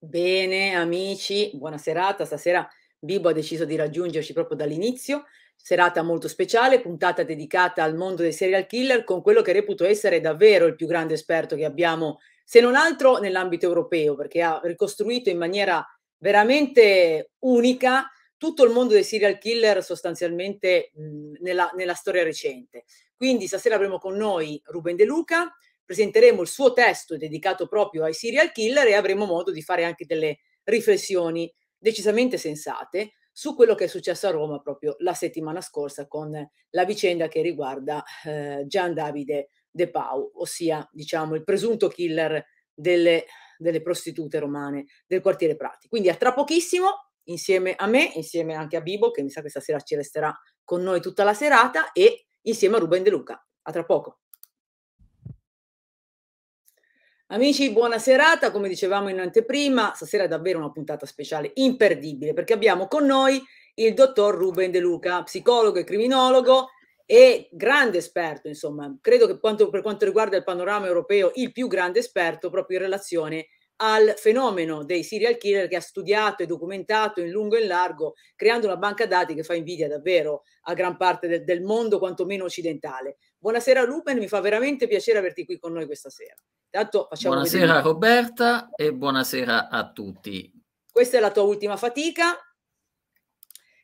Bene, amici, buona serata. Stasera Bibo ha deciso di raggiungerci proprio dall'inizio. Serata molto speciale, puntata dedicata al mondo dei serial killer con quello che reputo essere davvero il più grande esperto che abbiamo, se non altro nell'ambito europeo, perché ha ricostruito in maniera veramente unica tutto il mondo dei serial killer sostanzialmente mh, nella, nella storia recente. Quindi stasera avremo con noi Ruben De Luca, presenteremo il suo testo dedicato proprio ai serial killer e avremo modo di fare anche delle riflessioni decisamente sensate su quello che è successo a Roma proprio la settimana scorsa con la vicenda che riguarda eh, Gian Davide De Pau, ossia diciamo il presunto killer delle, delle prostitute romane del quartiere Prati. Quindi a tra pochissimo, insieme a me, insieme anche a Bibo, che mi sa che stasera ci resterà con noi tutta la serata, e insieme a Ruben De Luca. A tra poco. Amici, buona serata. Come dicevamo in anteprima, stasera è davvero una puntata speciale, imperdibile, perché abbiamo con noi il dottor Ruben De Luca, psicologo e criminologo e grande esperto, insomma, credo che quanto, per quanto riguarda il panorama europeo, il più grande esperto proprio in relazione al fenomeno dei serial killer che ha studiato e documentato in lungo e in largo, creando una banca dati che fa invidia davvero a gran parte del, del mondo, quantomeno occidentale. Buonasera Ruben, mi fa veramente piacere averti qui con noi questa sera. Tanto buonasera vedere. Roberta e buonasera a tutti. Questa è la tua ultima fatica,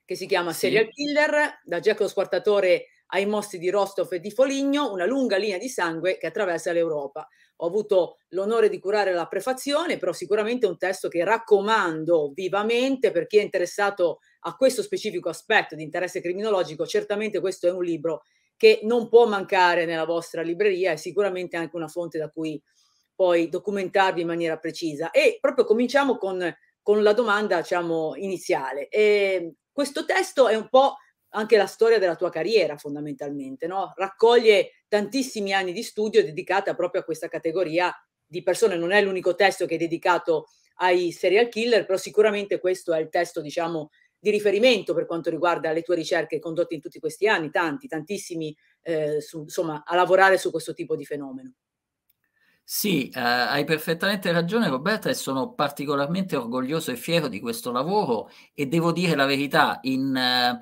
che si chiama sì. Serial Killer, da Jack lo Squartatore ai mostri di Rostov e di Foligno, una lunga linea di sangue che attraversa l'Europa. Ho avuto l'onore di curare la prefazione, però sicuramente è un testo che raccomando vivamente per chi è interessato a questo specifico aspetto di interesse criminologico, certamente questo è un libro che non può mancare nella vostra libreria, è sicuramente anche una fonte da cui poi documentarvi in maniera precisa. E proprio cominciamo con, con la domanda diciamo, iniziale. E questo testo è un po' anche la storia della tua carriera fondamentalmente, no? raccoglie tantissimi anni di studio dedicata proprio a questa categoria di persone, non è l'unico testo che è dedicato ai serial killer, però sicuramente questo è il testo diciamo di riferimento per quanto riguarda le tue ricerche condotte in tutti questi anni, tanti, tantissimi, eh, su, insomma, a lavorare su questo tipo di fenomeno. Sì, eh, hai perfettamente ragione Roberta e sono particolarmente orgoglioso e fiero di questo lavoro e devo dire la verità, in... Eh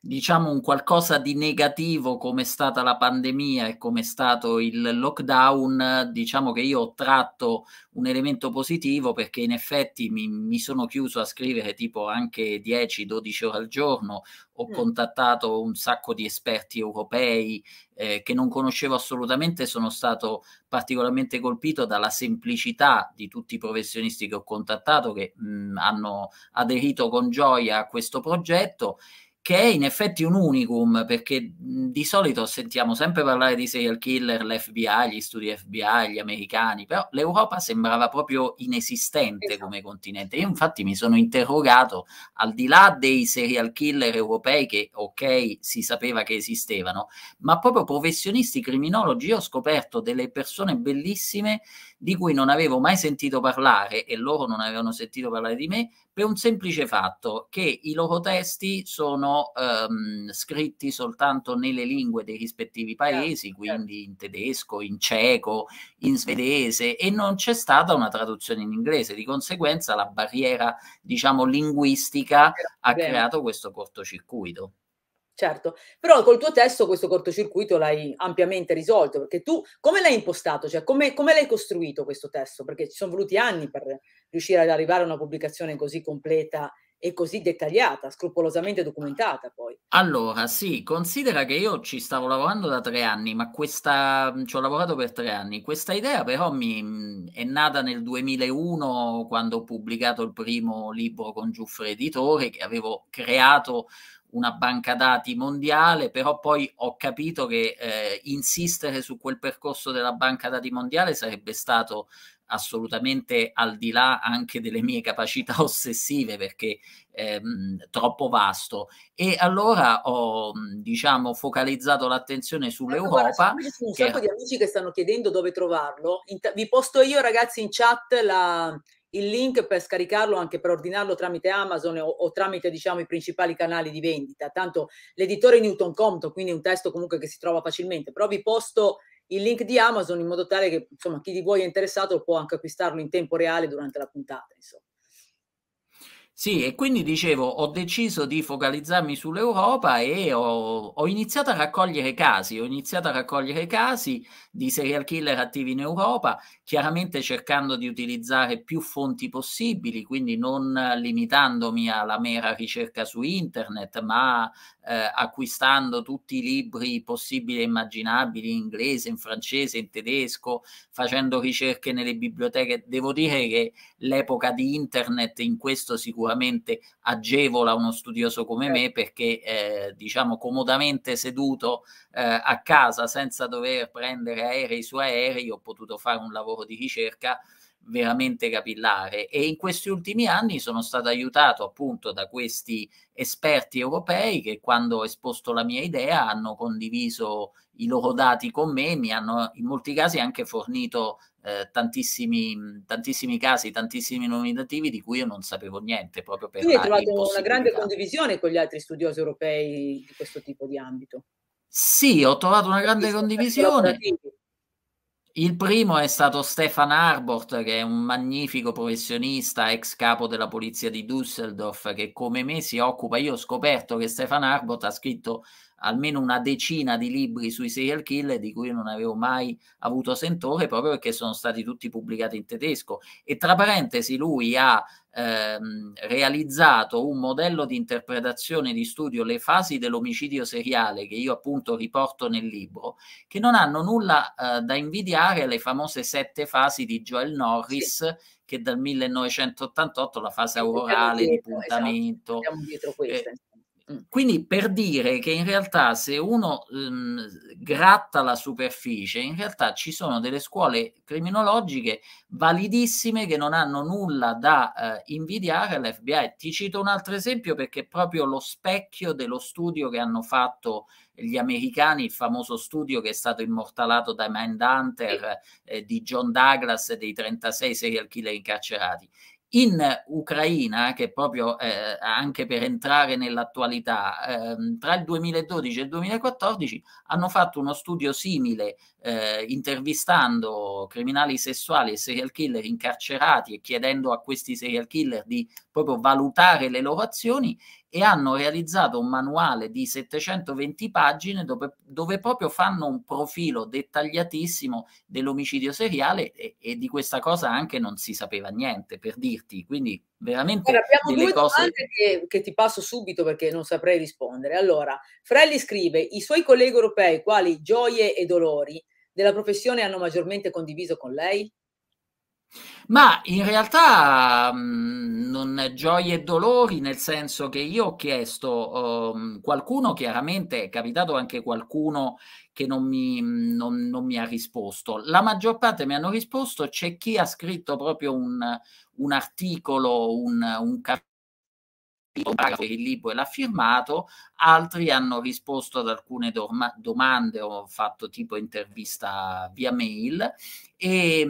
diciamo un qualcosa di negativo come è stata la pandemia e come è stato il lockdown, diciamo che io ho tratto un elemento positivo perché in effetti mi, mi sono chiuso a scrivere tipo anche 10-12 ore al giorno, ho mm. contattato un sacco di esperti europei eh, che non conoscevo assolutamente, sono stato particolarmente colpito dalla semplicità di tutti i professionisti che ho contattato che mh, mm, hanno aderito con gioia a questo progetto che è in effetti un unicum, perché di solito sentiamo sempre parlare di serial killer, l'FBI, gli studi FBI, gli americani, però l'Europa sembrava proprio inesistente esatto. come continente. Io infatti mi sono interrogato, al di là dei serial killer europei che, ok, si sapeva che esistevano, ma proprio professionisti criminologi, ho scoperto delle persone bellissime di cui non avevo mai sentito parlare e loro non avevano sentito parlare di me per un semplice fatto che i loro testi sono ehm, scritti soltanto nelle lingue dei rispettivi certo, paesi, certo. quindi in tedesco, in ceco, in svedese e non c'è stata una traduzione in inglese, di conseguenza la barriera diciamo linguistica ha creato questo cortocircuito certo. Però col tuo testo questo cortocircuito l'hai ampiamente risolto, perché tu come l'hai impostato? Cioè, come, come l'hai costruito questo testo? Perché ci sono voluti anni per riuscire ad arrivare a una pubblicazione così completa e così dettagliata, scrupolosamente documentata poi. Allora, sì, considera che io ci stavo lavorando da tre anni, ma questa, ci ho lavorato per tre anni. Questa idea però mi è nata nel 2001 quando ho pubblicato il primo libro con Giuffre Editore, che avevo creato una banca dati mondiale, però poi ho capito che eh, insistere su quel percorso della banca dati mondiale sarebbe stato assolutamente al di là anche delle mie capacità ossessive perché ehm, troppo vasto e allora ho diciamo focalizzato l'attenzione sull'Europa ecco, guarda, un che... sacco di amici che stanno chiedendo dove trovarlo vi posto io ragazzi in chat la, il link per scaricarlo anche per ordinarlo tramite Amazon o, o tramite diciamo i principali canali di vendita. Tanto l'editore Newton Compton, quindi un testo comunque che si trova facilmente, però vi posto il link di Amazon in modo tale che insomma chi di voi è interessato può anche acquistarlo in tempo reale durante la puntata, insomma. Sì, e quindi dicevo, ho deciso di focalizzarmi sull'Europa e ho, ho, iniziato a raccogliere casi, ho iniziato a raccogliere casi di serial killer attivi in Europa, chiaramente cercando di utilizzare più fonti possibili, quindi non limitandomi alla mera ricerca su internet, ma eh, acquistando tutti i libri possibili e immaginabili in inglese, in francese, in tedesco, facendo ricerche nelle biblioteche. Devo dire che l'epoca di internet in questo sicuramente sicuramente agevola uno studioso come me certo. perché eh, diciamo comodamente seduto eh, a casa senza dover prendere aerei su aerei ho potuto fare un lavoro di ricerca veramente capillare e in questi ultimi anni sono stato aiutato appunto da questi esperti europei che quando ho esposto la mia idea hanno condiviso i loro dati con me, mi hanno in molti casi anche fornito eh, tantissimi, tantissimi casi, tantissimi nominativi di cui io non sapevo niente proprio per... Quindi hai trovato una grande condivisione con gli altri studiosi europei di questo tipo di ambito. Sì, ho trovato una grande condivisione. Il primo è stato Stefan Arbort, che è un magnifico professionista, ex capo della polizia di Düsseldorf, che come me si occupa. Io ho scoperto che Stefan Arbort ha scritto almeno una decina di libri sui serial killer di cui non avevo mai avuto sentore proprio perché sono stati tutti pubblicati in tedesco e tra parentesi lui ha ehm, realizzato un modello di interpretazione di studio le fasi dell'omicidio seriale che io appunto riporto nel libro che non hanno nulla eh, da invidiare alle famose sette fasi di Joel Norris sì che dal 1988 la fase aurorale di esatto, puntamento esatto, eh, Mm. quindi per dire che in realtà se uno ehm, gratta la superficie, in realtà ci sono delle scuole criminologiche validissime che non hanno nulla da eh, invidiare all'FBI. Ti cito un altro esempio perché è proprio lo specchio dello studio che hanno fatto gli americani, il famoso studio che è stato immortalato da Mindhunter eh, di John Douglas e dei 36 serial killer incarcerati in Ucraina, che proprio eh, anche per entrare nell'attualità, eh, tra il 2012 e il 2014 hanno fatto uno studio simile eh, intervistando criminali sessuali e serial killer incarcerati e chiedendo a questi serial killer di proprio valutare le loro azioni e hanno realizzato un manuale di 720 pagine dove, dove proprio fanno un profilo dettagliatissimo dell'omicidio seriale e, e, di questa cosa anche non si sapeva niente, per dirti. Quindi veramente Ora, abbiamo due cose... domande che, che ti passo subito perché non saprei rispondere. Allora, Frelli scrive, i suoi colleghi europei quali gioie e dolori della professione hanno maggiormente condiviso con lei? Ma in realtà mh, mm, non gioie e dolori, nel senso che io ho chiesto um, qualcuno, chiaramente è capitato anche qualcuno che non mi, mm, non, non mi, ha risposto. La maggior parte mi hanno risposto, c'è chi ha scritto proprio un, un articolo, un, un cartone un paragrafo il libro e l'ha firmato, altri hanno risposto ad alcune doma domande ho fatto tipo intervista via mail e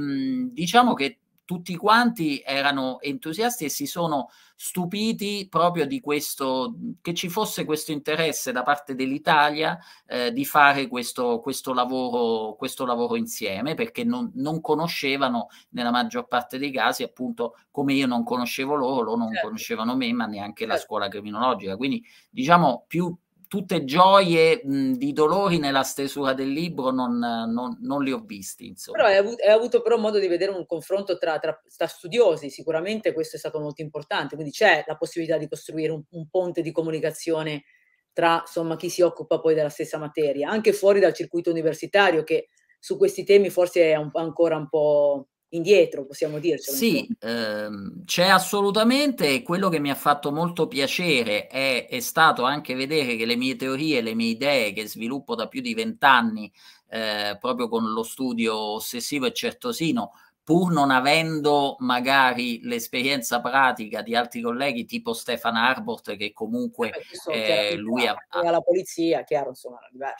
diciamo che tutti quanti erano entusiasti e si sono stupiti proprio di questo, che ci fosse questo interesse da parte dell'Italia eh, di fare questo, questo, lavoro, questo lavoro insieme, perché non, non conoscevano nella maggior parte dei casi, appunto come io non conoscevo loro, loro non certo. conoscevano me, ma neanche certo. la scuola criminologica. Quindi diciamo più tutte gioie mh, di dolori nella stesura del libro non, non, non li ho visti. Insomma. Però hai avuto, hai avuto, però modo di vedere un confronto tra, tra, tra, studiosi, sicuramente questo è stato molto importante, quindi c'è la possibilità di costruire un, un ponte di comunicazione tra insomma, chi si occupa poi della stessa materia, anche fuori dal circuito universitario che su questi temi forse è un, ancora un po' indietro, possiamo dirci. Sì, ehm, c'è assolutamente. Quello che mi ha fatto molto piacere è, è, stato anche vedere che le mie teorie, le mie idee che sviluppo da più di vent'anni, eh, proprio con lo studio ossessivo e certosino, pur non avendo magari l'esperienza pratica di altri colleghi tipo Stefan Arbort che comunque eh, eh lui ha, ha, polizia, chiaro, insomma,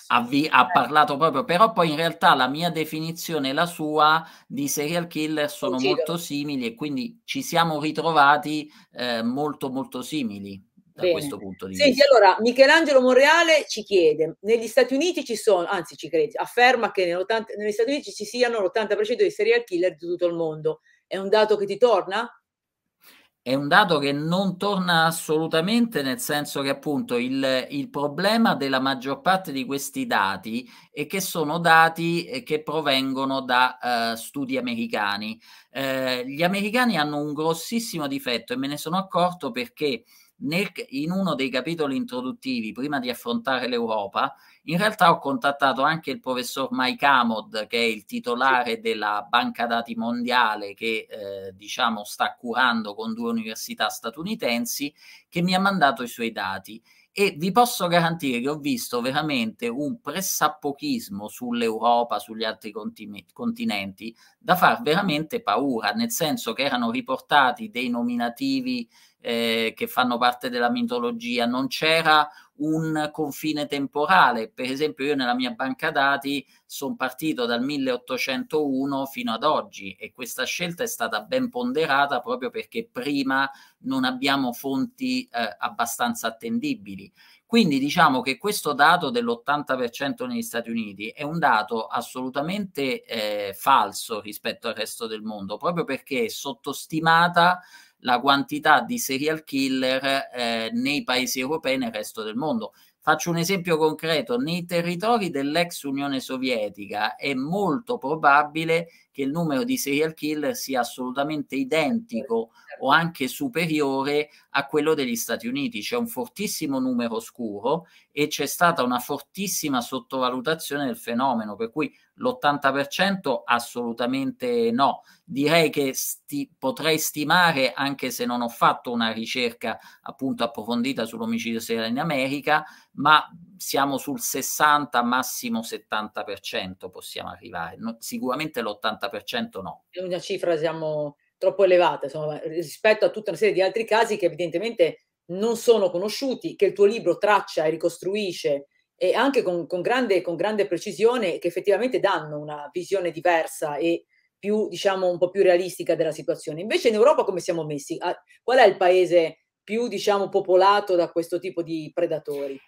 avvi, ha, parlato proprio, però poi in realtà la mia definizione e la sua di serial killer sono Uccido. molto simili e quindi ci siamo ritrovati eh, molto molto simili da Bene. questo punto di Senti, vista. allora Michelangelo Monreale ci chiede, negli Stati Uniti ci sono, anzi ci credi, afferma che negli Stati Uniti ci siano l'80% dei serial killer di tutto il mondo. È un dato che ti torna? È un dato che non torna assolutamente, nel senso che appunto il, il problema della maggior parte di questi dati è che sono dati eh, che provengono da uh, studi americani. Uh, gli americani hanno un grossissimo difetto e me ne sono accorto perché nel, in uno dei capitoli introduttivi, prima di affrontare l'Europa, in realtà ho contattato anche il professor Mike Amod, che è il titolare della banca dati mondiale che eh, diciamo sta curando con due università statunitensi, che mi ha mandato i suoi dati. E vi posso garantire che ho visto veramente un pressappochismo sull'Europa, sugli altri continenti, da far veramente paura, nel senso che erano riportati dei nominativi eh, che fanno parte della mitologia, non c'era un confine temporale. Per esempio, io nella mia banca dati sono partito dal 1801 fino ad oggi e questa scelta è stata ben ponderata proprio perché prima non abbiamo fonti eh, abbastanza attendibili. Quindi diciamo che questo dato dell'80% negli Stati Uniti è un dato assolutamente eh, falso rispetto al resto del mondo, proprio perché è sottostimata la quantità di serial killer eh, nei paesi europei nel resto del mondo. Faccio un esempio concreto, nei territori dell'ex Unione Sovietica è molto probabile che il numero di serial killer sia assolutamente identico certo. o anche superiore a quello degli Stati Uniti. C'è un fortissimo numero scuro e c'è stata una fortissima sottovalutazione del fenomeno, per cui l'80% assolutamente no. Direi che sti- potrei stimare, anche se non ho fatto una ricerca appunto approfondita sull'omicidio seriale in America, ma siamo sul 60, massimo 70% possiamo arrivare, no, sicuramente l'80% no. È una cifra siamo troppo elevata insomma, rispetto a tutta una serie di altri casi che evidentemente non sono conosciuti, che il tuo libro traccia e ricostruisce e anche con, con, grande, con grande precisione che effettivamente danno una visione diversa e più, diciamo, un po' più realistica della situazione. Invece in Europa come siamo messi? Ah, qual è il paese più, diciamo, popolato da questo tipo di predatori?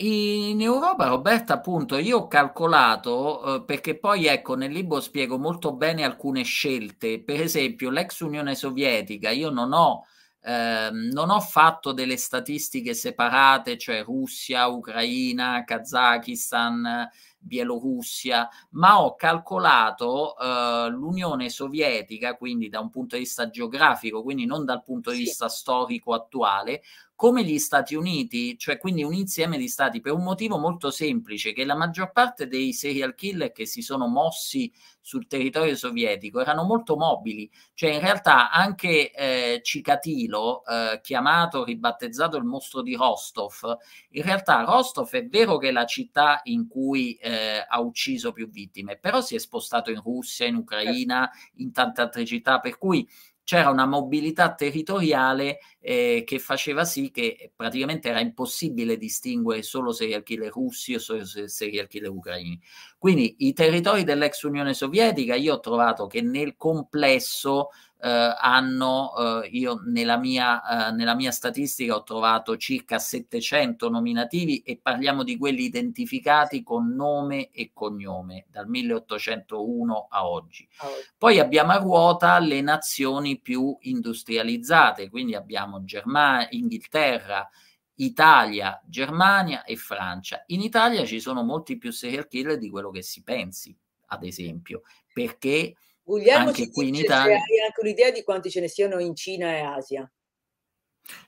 in Europa, Roberta, appunto, io ho calcolato, eh, perché poi ecco, nel libro spiego molto bene alcune scelte, per esempio l'ex Unione Sovietica, io non ho, eh, non ho fatto delle statistiche separate, cioè Russia, Ucraina, Kazakistan, Bielorussia, ma ho calcolato eh, l'Unione Sovietica, quindi da un punto di vista geografico, quindi non dal punto di vista storico attuale, come gli Stati Uniti, cioè quindi un insieme di stati, per un motivo molto semplice, che la maggior parte dei serial killer che si sono mossi sul territorio sovietico erano molto mobili, cioè in realtà anche eh, Cicatilo, eh, chiamato, ribattezzato il mostro di Rostov, in realtà Rostov è vero che è la città in cui eh, ha ucciso più vittime, però si è spostato in Russia, in Ucraina, certo. in tante altre città, per cui c'era una mobilità territoriale eh, che faceva sì che praticamente era impossibile distinguere solo serial killer russi o solo serial killer ucraini. Quindi i territori dell'ex Unione Sovietica io ho trovato che nel complesso eh, hanno, eh, io nella mia, eh, nella mia statistica ho trovato circa 700 nominativi e parliamo di quelli identificati con nome e cognome dal 1801 a oggi. Poi abbiamo a ruota le nazioni più industrializzate, quindi abbiamo Germania, Inghilterra, Italia, Germania e Francia. In Italia ci sono molti più serial killer di quello che si pensi, ad esempio, perché Guglielmo anche qui in Italia. Hai anche un'idea di quanti ce ne siano in Cina e Asia?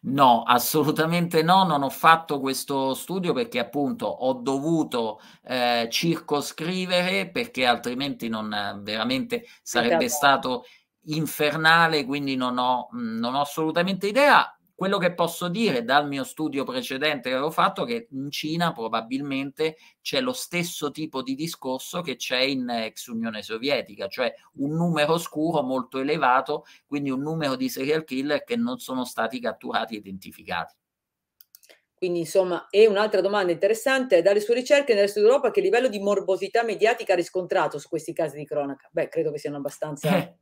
No, assolutamente no, non ho fatto questo studio perché appunto ho dovuto eh, circoscrivere perché altrimenti non veramente sarebbe stato infernale, quindi non ho, mm, non ho assolutamente idea quello che posso dire dal mio studio precedente che avevo fatto è che in Cina probabilmente c'è lo stesso tipo di discorso che c'è in ex Unione Sovietica, cioè un numero scuro molto elevato, quindi un numero di serial killer che non sono stati catturati e identificati. Quindi, insomma, e un'altra domanda interessante dalle sue ricerche nel sud Europa che livello di morbosità mediatica ha riscontrato su questi casi di cronaca? Beh, credo che siano abbastanza... Eh.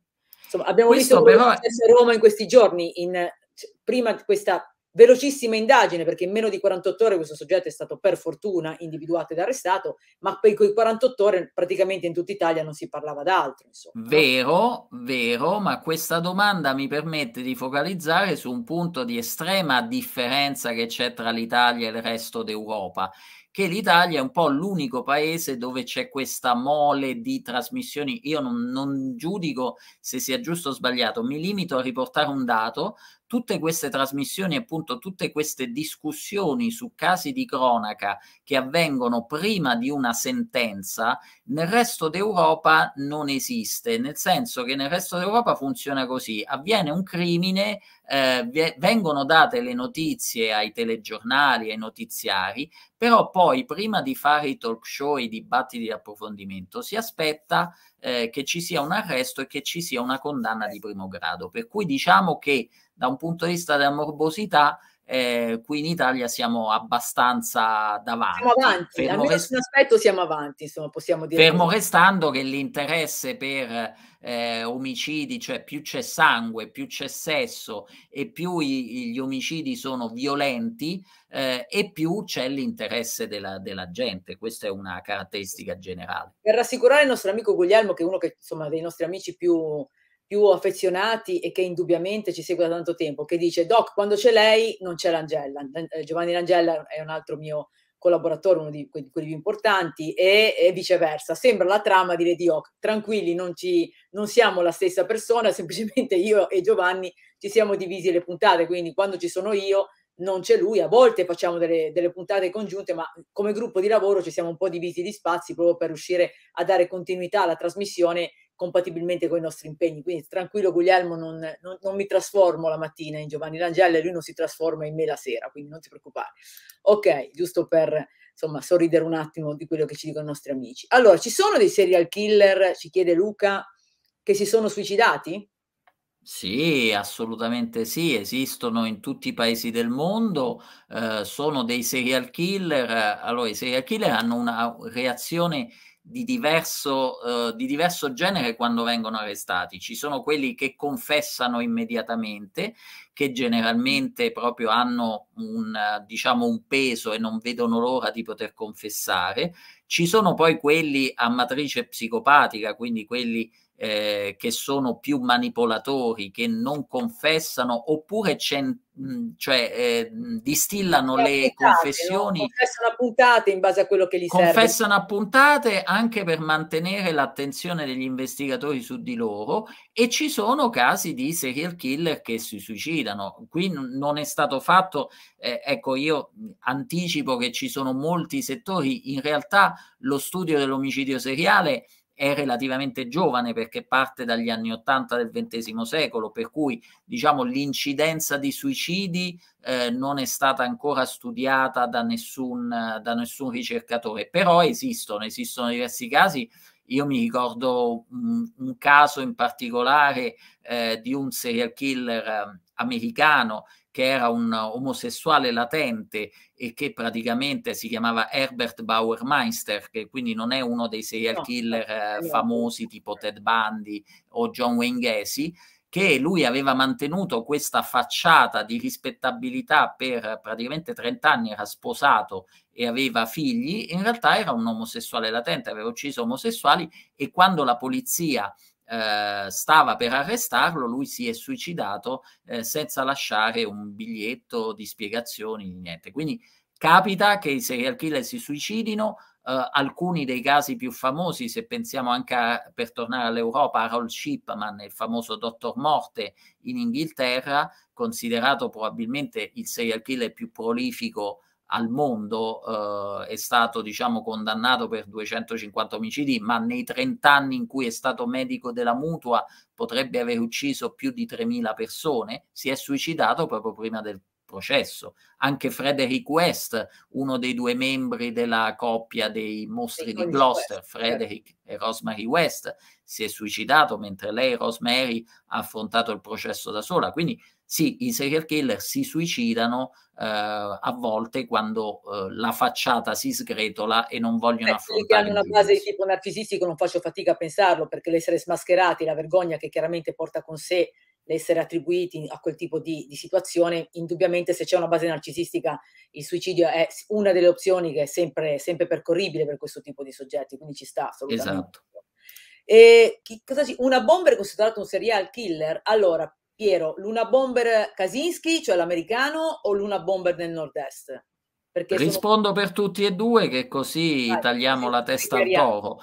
Insomma, abbiamo Questo visto però... Roma in questi giorni in cioè, prima di questa velocissima indagine, perché in meno di 48 ore questo soggetto è stato per fortuna individuato ed arrestato, ma per quei 48 ore praticamente in tutta Italia non si parlava d'altro. Insomma. Vero, vero, ma questa domanda mi permette di focalizzare su un punto di estrema differenza che c'è tra l'Italia e il resto d'Europa che l'Italia è un po' l'unico paese dove c'è questa mole di trasmissioni. Io non, non, giudico se sia giusto o sbagliato, mi limito a riportare un dato tutte queste trasmissioni, appunto tutte queste discussioni su casi di cronaca che avvengono prima di una sentenza, nel resto d'Europa non esiste, nel senso che nel resto d'Europa funziona così, avviene un crimine, eh, vengono date le notizie ai telegiornali, ai notiziari, però poi prima di fare i talk show, i dibattiti di approfondimento, si aspetta eh, che ci sia un arresto e che ci sia una condanna di primo grado, per cui diciamo che da un punto di vista della morbosità eh, qui in Italia siamo abbastanza davanti. Siamo avanti, fermo almeno rest- aspetto siamo avanti, insomma, possiamo dire. Fermo così. restando che l'interesse per eh, omicidi, cioè più c'è sangue, più c'è sesso e più i, gli omicidi sono violenti eh, e più c'è l'interesse della, della, gente. Questa è una caratteristica generale. Per rassicurare il nostro amico Guglielmo, che è uno che, insomma, dei nostri amici più più affezionati e che indubbiamente ci segue da tanto tempo, che dice, Doc, quando c'è lei non c'è Langella. Eh, Giovanni Langella è un altro mio collaboratore, uno di quelli più importanti, e, e, viceversa. Sembra la trama di Lady Hawk. Tranquilli, non, ci, non siamo la stessa persona, semplicemente io e Giovanni ci siamo divisi le puntate, quindi quando ci sono io non c'è lui, a volte facciamo delle, delle, puntate congiunte, ma come gruppo di lavoro ci siamo un po' divisi gli spazi proprio per riuscire a dare continuità alla trasmissione compatibilmente con i nostri impegni. Quindi tranquillo Guglielmo, non, non, non mi trasformo la mattina in Giovanni Langella e lui non si trasforma in me la sera, quindi non ti preoccupare. Ok, giusto per insomma sorridere un attimo di quello che ci dicono i nostri amici. Allora, ci sono dei serial killer, ci chiede Luca, che si sono suicidati? Sì, assolutamente sì, esistono in tutti i paesi del mondo, eh, sono dei serial killer, eh, allora i serial killer hanno una reazione di diverso, eh, di diverso genere quando vengono arrestati. Ci sono quelli che confessano immediatamente, che generalmente proprio hanno un, diciamo, un peso e non vedono l'ora di poter confessare. Ci sono poi quelli a matrice psicopatica, quindi quelli eh, che sono più manipolatori, che non confessano, oppure mh, cioè, eh, distillano le, puntate, confessioni. No? Confessano a puntate in base a quello che gli confessano serve. a puntate anche per mantenere l'attenzione degli investigatori su di loro e ci sono casi di serial killer che si suicidano. Qui n- non è stato fatto, eh, ecco io anticipo che ci sono molti settori, in realtà lo studio dell'omicidio seriale è relativamente giovane perché parte dagli anni 80 del XX secolo, per cui diciamo l'incidenza di suicidi eh, non è stata ancora studiata da nessun, da nessun ricercatore, però esistono, esistono diversi casi. Io mi ricordo un, un caso in particolare eh, di un serial killer eh, americano che era un omosessuale latente e che praticamente si chiamava Herbert Bauermeister, che quindi non è uno dei serial killer eh, famosi tipo Ted Bundy o John Wayne Gacy, che lui aveva mantenuto questa facciata di rispettabilità per praticamente 30 anni, era sposato e aveva figli, in realtà era un omosessuale latente, aveva ucciso omosessuali e quando la polizia eh, stava per arrestarlo, lui si è suicidato eh, senza lasciare un biglietto di spiegazioni, niente. Quindi capita che i serial killer si suicidino, Uh, alcuni dei casi più famosi, se pensiamo anche a, per tornare all'Europa, Harold Shipman, il famoso dottor Morte in Inghilterra, considerato probabilmente il serial killer più prolifico al mondo eh, è stato diciamo condannato per 250 omicidi, ma nei 30 anni in cui è stato medico della mutua potrebbe aver ucciso più di 3.000 persone, si è suicidato proprio prima del processo. Anche Frederick West, uno dei due membri della coppia dei mostri di Gloucester, certo. Frederick e Rosemary West, si è suicidato mentre lei, Rosemary, ha affrontato il processo da sola. Quindi sì, i serial killer si suicidano eh, a volte quando eh, la facciata si sgretola e non vogliono eh, affrontare. Se hanno una base di tipo narcisistico non faccio fatica a pensarlo perché l'essere smascherati, la vergogna che chiaramente porta con sé l'essere attribuiti a quel tipo di, di, situazione, indubbiamente se c'è una base narcisistica il suicidio è una delle opzioni che è sempre, sempre percorribile per questo tipo di soggetti, quindi ci sta assolutamente. Esatto. E, chi, cosa, una bomber è considerato un serial killer? Allora, Piero, Luna Bomber Kaczynski, cioè l'americano, o Luna Bomber del nord-est? Perché Rispondo sono... per tutti e due, che così Vai, tagliamo sì, la testa al toro.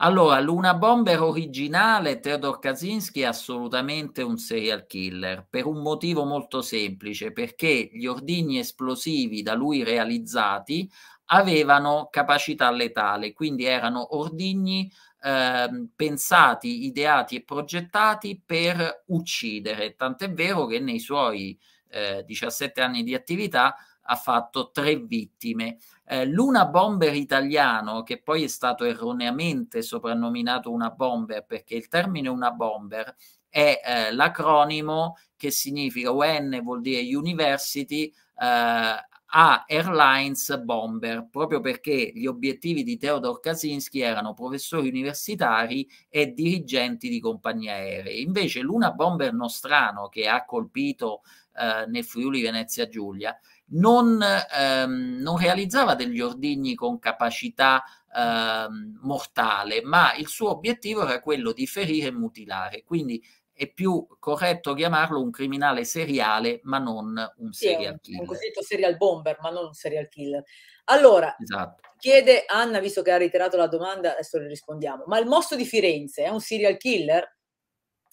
Allora, Luna Bomber originale, Theodore Kaczynski, è assolutamente un serial killer, per un motivo molto semplice, perché gli ordigni esplosivi da lui realizzati avevano capacità letale, quindi erano ordigni Ehm, pensati, ideati e progettati per uccidere, tant'è vero che nei suoi eh, 17 anni di attività ha fatto tre vittime. Eh, L'una bomber italiano, che poi è stato erroneamente soprannominato una bomber, perché il termine una bomber è eh, l'acronimo che significa UN vuol dire University eh, a Airlines Bomber, proprio perché gli obiettivi di Theodor Kaczynski erano professori universitari e dirigenti di compagnie aeree. Invece l'una Bomber Nostrano che ha colpito eh, nel Friuli Venezia Giulia non, ehm, non realizzava degli ordigni con capacità eh, mortale, ma il suo obiettivo era quello di ferire e mutilare. Quindi è più corretto chiamarlo un criminale seriale, ma non un serial sì, killer. Un, cosiddetto serial bomber, ma non un serial killer. Allora, esatto. chiede Anna, visto che ha reiterato la domanda, adesso le rispondiamo, ma il mosso di Firenze è un serial killer?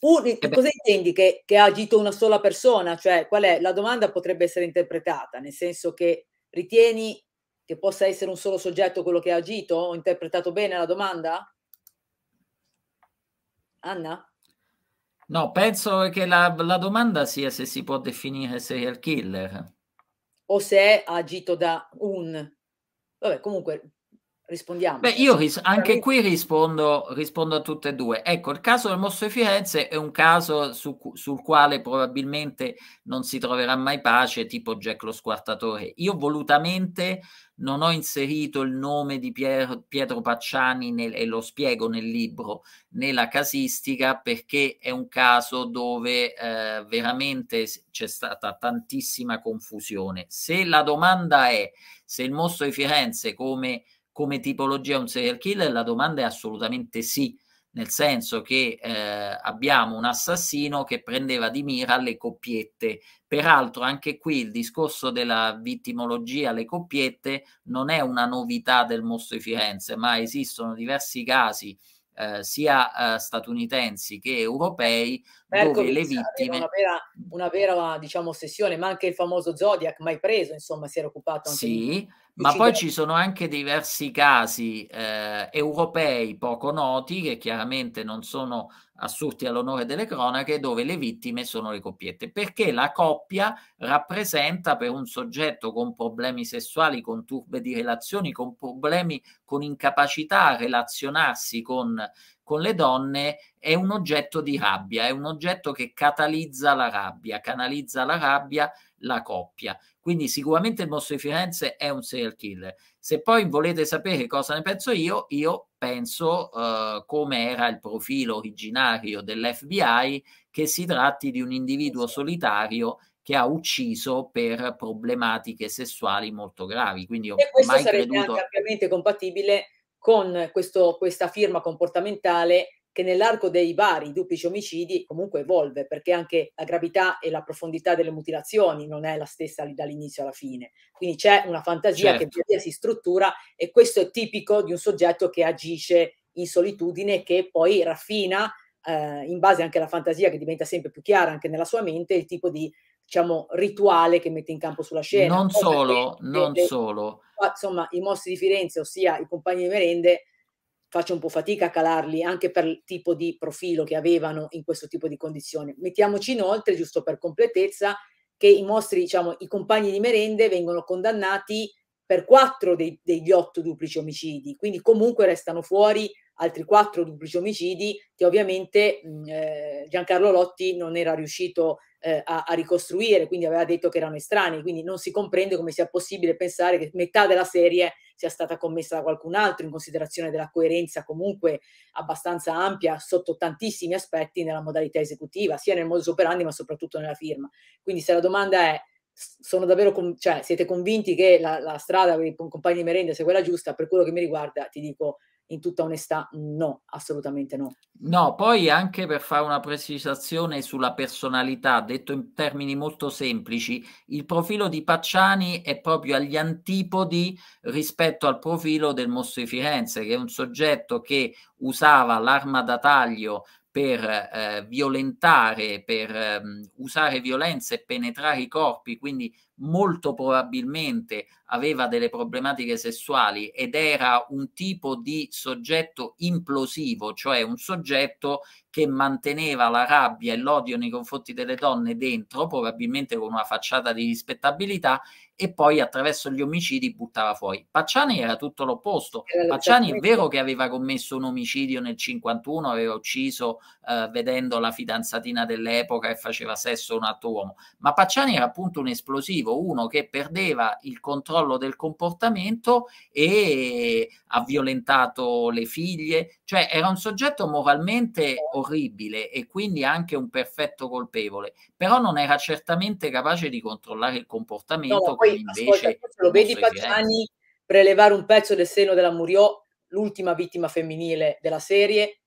Un, eh cosa intendi che, che ha agito una sola persona? Cioè, qual è? La domanda potrebbe essere interpretata, nel senso che ritieni che possa essere un solo soggetto quello che ha agito? Ho interpretato bene la domanda? Anna? No, penso che la, la, domanda sia se si può definire serial killer. O se è agito da un... Vabbè, comunque, Rispondiamo. Beh, io ris- anche qui rispondo, rispondo, a tutte e due. Ecco, il caso del Mosso di Firenze è un caso su, sul quale probabilmente non si troverà mai pace, tipo Jack lo squartatore. Io volutamente non ho inserito il nome di Pier, Pietro Pacciani nel, e lo spiego nel libro, nella casistica, perché è un caso dove eh, veramente c'è stata tantissima confusione. Se la domanda è se il Mosso di Firenze come come tipologia un serial killer? La domanda è assolutamente sì, nel senso che eh, abbiamo un assassino che prendeva di mira le coppiette. Peraltro anche qui il discorso della vittimologia alle coppiette non è una novità del mostro di Firenze, ma esistono diversi casi eh, sia eh, statunitensi che europei ecco, dove le vittime una vera, una vera diciamo ossessione ma anche il famoso Zodiac mai preso insomma si era occupato anche sì, di ma poi ci sono anche diversi casi eh, europei poco noti che chiaramente non sono assurti all'onore delle cronache dove le vittime sono le coppiette, perché la coppia rappresenta per un soggetto con problemi sessuali, con turbe di relazioni, con problemi, con incapacità a relazionarsi con, con le donne, è un oggetto di rabbia, è un oggetto che catalizza la rabbia, canalizza la rabbia la coppia quindi sicuramente il mostro di Firenze è un serial killer. Se poi volete sapere cosa ne penso io, io penso uh, come era il profilo originario dell'FBI che si tratti di un individuo solitario che ha ucciso per problematiche sessuali molto gravi. Quindi ho e questo mai sarebbe creduto... anche ampiamente compatibile con questo, questa firma comportamentale che nell'arco dei vari duplici omicidi comunque evolve, perché anche la gravità e la profondità delle mutilazioni non è la stessa dall'inizio alla fine. Quindi c'è una fantasia certo. che si struttura e questo è tipico di un soggetto che agisce in solitudine, che poi raffina, eh, in base anche alla fantasia che diventa sempre più chiara anche nella sua mente, il tipo di diciamo, rituale che mette in campo sulla scena. Non solo, non solo. Insomma, i mostri di Firenze, ossia i compagni di merende, faccio un po' fatica a calarli anche per il tipo di profilo che avevano in questo tipo di condizioni. Mettiamoci inoltre, giusto per completezza, che i nostri, diciamo, i compagni di merende vengono condannati per quattro dei, degli otto duplici omicidi, quindi comunque restano fuori altri quattro duplici omicidi che ovviamente mh, mm, eh, Giancarlo Lotti non era riuscito a eh, a, a, ricostruire, quindi aveva detto che erano estranei, quindi non si comprende come sia possibile pensare che metà della serie sia stata commessa da qualcun altro in considerazione della coerenza comunque abbastanza ampia sotto tantissimi aspetti nella modalità esecutiva, sia nel modus operandi ma soprattutto nella firma. Quindi se la domanda è sono davvero, con, cioè, siete convinti che la, la strada con i compagni di merenda sia quella giusta? Per quello che mi riguarda, ti dico in tutta onestà, no, assolutamente no. No, poi anche per fare una precisazione sulla personalità, detto in termini molto semplici, il profilo di Pacciani è proprio agli antipodi rispetto al profilo del Mostro di Firenze, che è un soggetto che usava l'arma da taglio per eh, violentare, per eh, usare violenza e penetrare i corpi, quindi molto probabilmente aveva delle problematiche sessuali ed era un tipo di soggetto implosivo, cioè un soggetto che manteneva la rabbia e l'odio nei confronti delle donne dentro, probabilmente con una facciata di rispettabilità, e poi attraverso gli omicidi buttava fuori. Pacciani era tutto l'opposto. Pacciani è vero che aveva commesso un omicidio nel 51, aveva ucciso eh, vedendo la fidanzatina dell'epoca e faceva sesso un altro uomo, ma Pacciani era appunto un esplosivo positivo, uno che perdeva il controllo del comportamento e ha violentato le figlie, cioè era un soggetto moralmente orribile e quindi anche un perfetto colpevole, però non era certamente capace di controllare il comportamento no, poi, invece ascolta, lo vedi Pacciani prelevare un pezzo del seno della Muriò, l'ultima vittima femminile della serie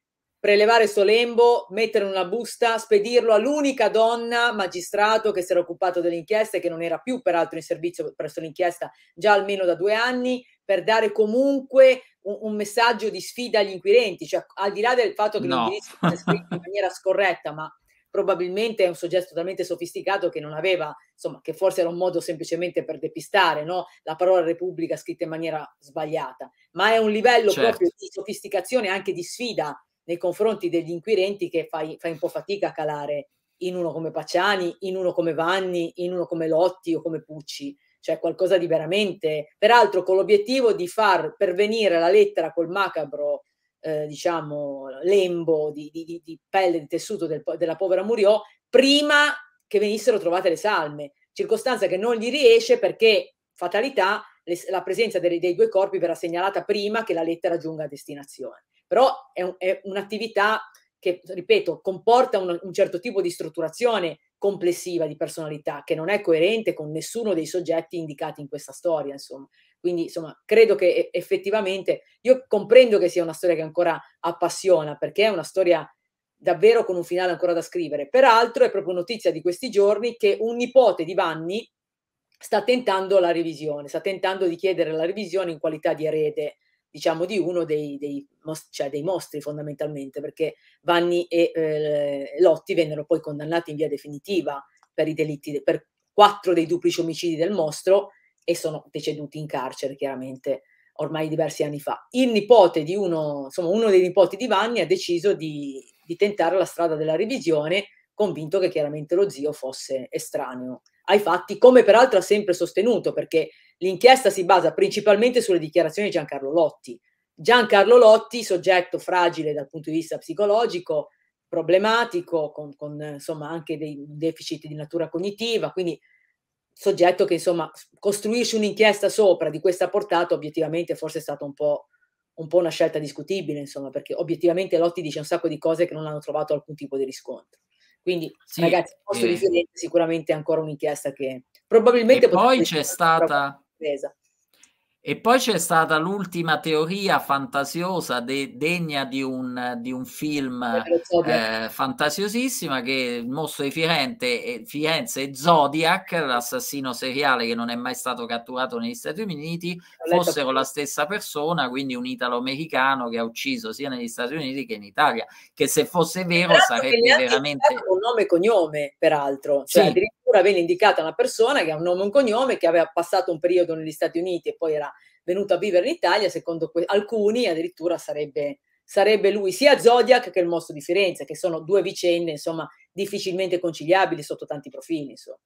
prelevare Solembo, mettere in una busta, spedirlo all'unica donna magistrato che si era occupato dell'inchiesta e che non era più peraltro in servizio presso l'inchiesta già almeno da due anni, per dare comunque un, un messaggio di sfida agli inquirenti, cioè al di là del fatto che no. l'indirizzo è scritto in maniera scorretta, ma probabilmente è un soggetto talmente sofisticato che non aveva, insomma, che forse era un modo semplicemente per depistare no? la parola Repubblica scritta in maniera sbagliata, ma è un livello certo. proprio di sofisticazione anche di sfida nei confronti degli inquirenti che fai, fai un po' fatica a calare in uno come Paciani, in uno come Vanni, in uno come Lotti o come Pucci, cioè qualcosa di veramente, peraltro con l'obiettivo di far pervenire la lettera col macabro, eh, diciamo, lembo di, di, di, pelle, di tessuto del, della povera Muriò, prima che venissero trovate le salme, circostanza che non gli riesce perché, fatalità, le, la presenza dei, dei due corpi verrà segnalata prima che la lettera giunga a destinazione però è, un, è un'attività che, ripeto, comporta un, un certo tipo di strutturazione complessiva di personalità che non è coerente con nessuno dei soggetti indicati in questa storia, insomma. Quindi, insomma, credo che effettivamente io comprendo che sia una storia che ancora appassiona perché è una storia davvero con un finale ancora da scrivere. Peraltro è proprio notizia di questi giorni che un nipote di Vanni sta tentando la revisione, sta tentando di chiedere la revisione in qualità di erede diciamo, di uno dei, dei, cioè dei mostri fondamentalmente, perché Vanni e eh, Lotti vennero poi condannati in via definitiva per i delitti, per quattro dei duplici omicidi del mostro e sono deceduti in carcere chiaramente ormai diversi anni fa. Il nipote di uno, insomma uno dei nipoti di Vanni ha deciso di, di tentare la strada della revisione, convinto che chiaramente lo zio fosse estraneo ai fatti, come peraltro ha sempre sostenuto, perché L'inchiesta si basa principalmente sulle dichiarazioni di Giancarlo Lotti. Giancarlo Lotti, soggetto fragile dal punto di vista psicologico, problematico, con, con insomma anche dei deficit di natura cognitiva, quindi soggetto che insomma costruisce un'inchiesta sopra di questa portata obiettivamente forse è stata un po', un po' una scelta discutibile, insomma, perché obiettivamente Lotti dice un sacco di cose che non hanno trovato alcun tipo di riscontro. Quindi, sì, ragazzi, il posto eh. di Firenze sicuramente è ancora un'inchiesta che probabilmente... E poi c'è stata presa. E poi c'è stata l'ultima teoria fantasiosa, de- degna di un, di un film eh, fantasiosissima, che il mostro di Firenze e, Firenze Zodiac, l'assassino seriale che non è mai stato catturato negli Stati Uniti, fossero la stessa persona, quindi un italo-americano che ha ucciso sia negli Stati Uniti che in Italia, che se fosse vero sarebbe veramente... Un nome e cognome, peraltro, cioè sì addirittura venne indicata una persona che ha un nome e un cognome, che aveva passato un periodo negli Stati Uniti e poi era venuto a vivere in Italia, secondo que- alcuni addirittura sarebbe, sarebbe lui sia Zodiac che il mostro di Firenze, che sono due vicende, insomma, difficilmente conciliabili sotto tanti profili, insomma.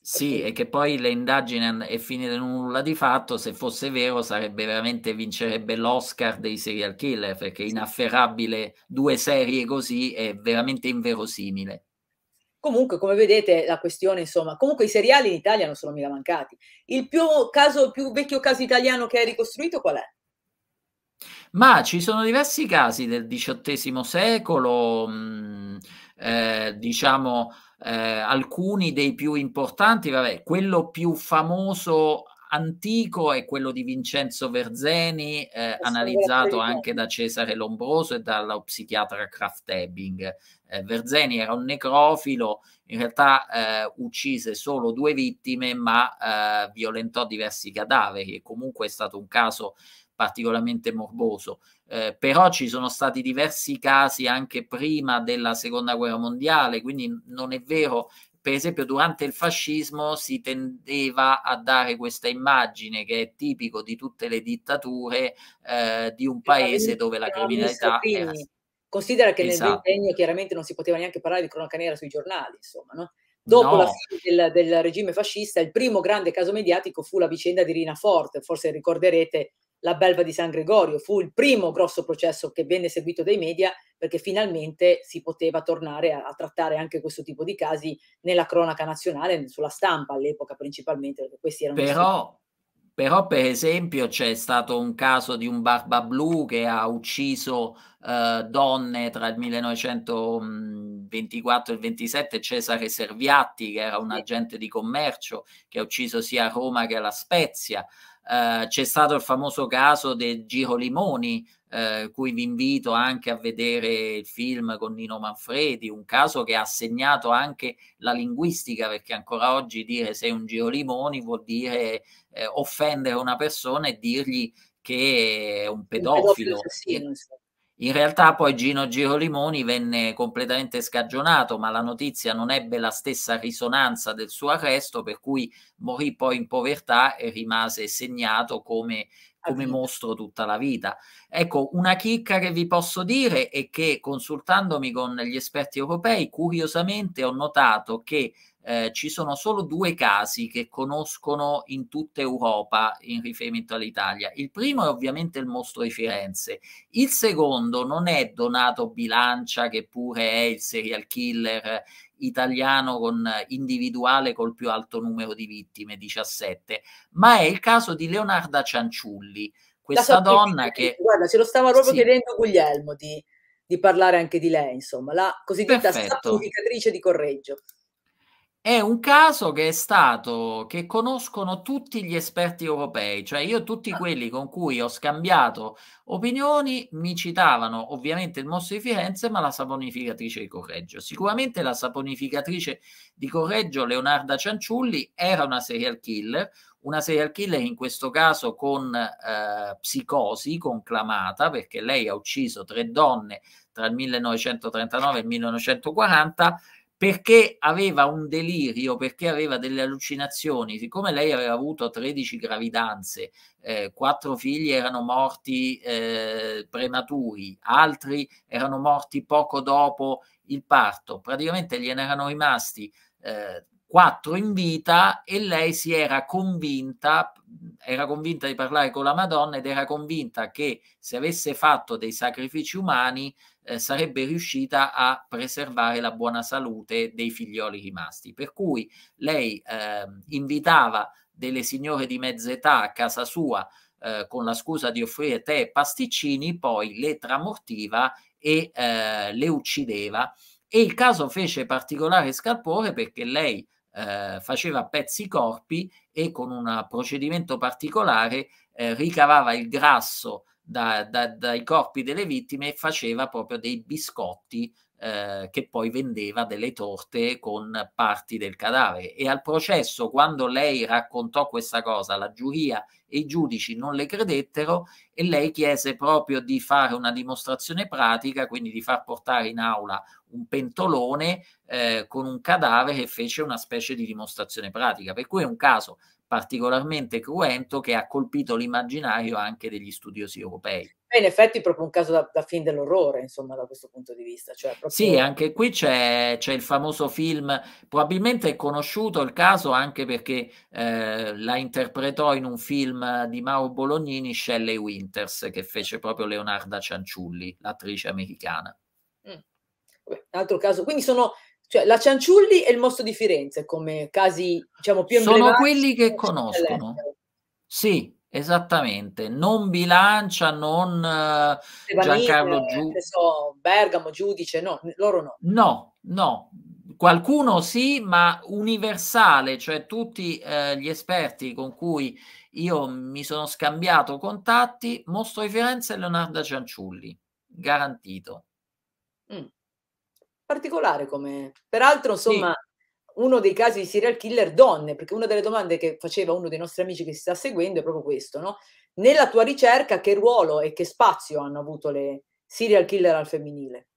Sì, e che poi l'indagine è finita in nulla di fatto, se fosse vero sarebbe veramente vincerebbe l'Oscar dei serial killer, perché inafferrabile due serie così è veramente inverosimile. Comunque, come vedete, la questione, insomma, comunque i seriali in Italia non sono mica mancati. Il più, caso, più vecchio caso italiano che hai ricostruito qual è? Ma ci sono diversi casi del XVIII secolo, mh, mm, eh, diciamo eh, alcuni dei più importanti, vabbè, quello più famoso antico è quello di Vincenzo Verzeni, eh, analizzato anche da Cesare Lombroso e dalla psichiatra Kraft Ebbing. Eh, Verzeni era un necrofilo, in realtà eh, uccise solo due vittime, ma eh, violentò diversi cadaveri e comunque è stato un caso particolarmente morboso. Eh, però ci sono stati diversi casi anche prima della seconda guerra mondiale, quindi non è vero per esempio durante il fascismo si tendeva a dare questa immagine che è tipico di tutte le dittature eh, di un paese dove la criminalità era... Considera che esatto. nel ventennio chiaramente non si poteva neanche parlare di cronaca nera sui giornali, insomma, no? Dopo no. la fine del, del regime fascista, il primo grande caso mediatico fu la vicenda di Rina Forte, forse ricorderete la belva di San Gregorio, fu il primo grosso processo che venne seguito dai media perché finalmente si poteva tornare a, a trattare anche questo tipo di casi nella cronaca nazionale, sulla stampa all'epoca principalmente, perché questi erano... Però, però per esempio c'è stato un caso di un barba blu che ha ucciso eh, donne tra il 1924 e il 27 Cesare Serviatti che era un agente di commercio che ha ucciso sia a Roma che alla Spezia eh, c'è stato il famoso caso del Giro Limoni, eh, cui vi invito anche a vedere il film con Nino Manfredi, un caso che ha segnato anche la linguistica, perché ancora oggi dire sei un Giro Limoni vuol dire eh, offendere una persona e dirgli che è un pedofilo. Un pedofilo assassino, in realtà poi Gino Girolimoni venne completamente scagionato, ma la notizia non ebbe la stessa risonanza del suo arresto, per cui morì poi in povertà e rimase segnato come come mostro tutta la vita. Ecco, una chicca che vi posso dire è che consultandomi con gli esperti europei, curiosamente ho notato che eh, ci sono solo due casi che conoscono in tutta Europa in riferimento all'Italia. Il primo è ovviamente il mostro di Firenze, il secondo non è Donato Bilancia, che pure è il serial killer italiano con eh, individuale col più alto numero di vittime, 17, ma è il caso di Leonarda Cianciulli, questa so, donna che... Guarda, ce lo stava proprio sì. chiedendo Guglielmo di, di, parlare anche di lei, insomma, la cosiddetta Perfetto. di Correggio. È un caso che è stato che conoscono tutti gli esperti europei, cioè io tutti ah. quelli con cui ho scambiato opinioni mi citavano ovviamente il Mosso di Firenze, ma la saponificatrice di Correggio. Sicuramente la saponificatrice di Correggio, Leonarda Cianciulli, era una serial killer, una serial killer in questo caso con eh, psicosi conclamata, perché lei ha ucciso tre donne tra il 1939 e il 1940 perché aveva un delirio, perché aveva delle allucinazioni, siccome lei aveva avuto 13 gravidanze, eh, quattro figli erano morti eh, prematuri, altri erano morti poco dopo il parto, praticamente gliene erano rimasti eh, quattro eh, in vita e lei si era convinta, era convinta di parlare con la Madonna ed era convinta che se avesse fatto dei sacrifici umani eh, sarebbe riuscita a preservare la buona salute dei figlioli rimasti. Per cui lei eh, invitava delle signore di mezza età a casa sua eh, con la scusa di offrire tè e pasticcini, poi le tramortiva e eh, le uccideva. E il caso fece particolare scalpore perché lei eh, faceva pezzi corpi e con un procedimento particolare eh, ricavava il grasso da, da, dai corpi delle vittime e faceva proprio dei biscotti eh, che poi vendeva delle torte con parti del cadavere. E al processo, quando lei raccontò questa cosa, la giuria e i giudici non le credettero e lei chiese proprio di fare una dimostrazione pratica, quindi di far portare in aula un pentolone eh, con un cadavere e fece una specie di dimostrazione pratica. Per cui è un caso particolarmente cruento che ha colpito l'immaginario anche degli studiosi europei. E in effetti è proprio un caso da, da, film dell'orrore, insomma, da questo punto di vista. Cioè, proprio... Sì, anche qui c'è, c'è, il famoso film, probabilmente è conosciuto il caso anche perché eh, la interpretò in un film di Mauro Bolognini, Shelley Winters, che fece proprio Leonarda Cianciulli, l'attrice americana. Mm. Vabbè, un altro caso, quindi sono cioè, la Cianciulli e il mostro di Firenze come casi, diciamo, più Sono quelli che conoscono. Sì, esattamente. Non Bilancia, non uh, Giancarlo eh, Giudice. So, Bergamo, Giudice, no, loro no. No, no. Qualcuno sì, ma universale, cioè tutti eh, gli esperti con cui io mi sono scambiato contatti, Mostro di Firenze e Leonardo Cianciulli, garantito. Mm particolare come... Peraltro, insomma, sì. uno dei casi di serial killer donne, perché una delle domande che faceva uno dei nostri amici che si sta seguendo è proprio questo, no? Nella tua ricerca che ruolo e che spazio hanno avuto le serial killer al femminile?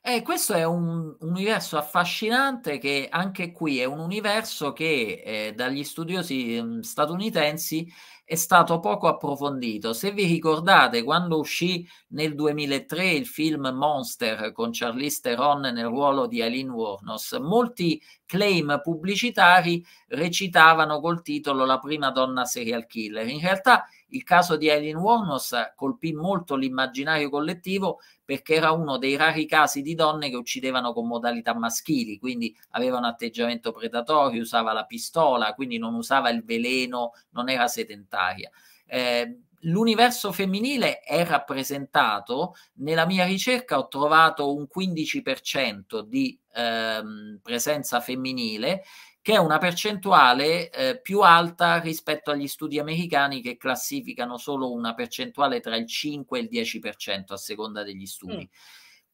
Eh, questo è un, un, universo affascinante che anche qui è un universo che eh, dagli studiosi mh, mm, statunitensi è stato poco approfondito. Se vi ricordate, quando uscì nel 2003 il film Monster con Charlize Theron nel ruolo di Eileen Warnos, molti claim pubblicitari recitavano col titolo La prima donna serial killer. In realtà il caso di Eileen Warnos colpì molto l'immaginario collettivo perché era uno dei rari casi di donne che uccidevano con modalità maschili, quindi aveva un atteggiamento predatorio, usava la pistola, quindi non usava il veleno, non era sedentaria. Eh, l'universo femminile è rappresentato, nella mia ricerca ho trovato un 15% di ehm, presenza femminile che è una percentuale eh, più alta rispetto agli studi americani che classificano solo una percentuale tra il 5 e il 10% a seconda degli studi. Mm.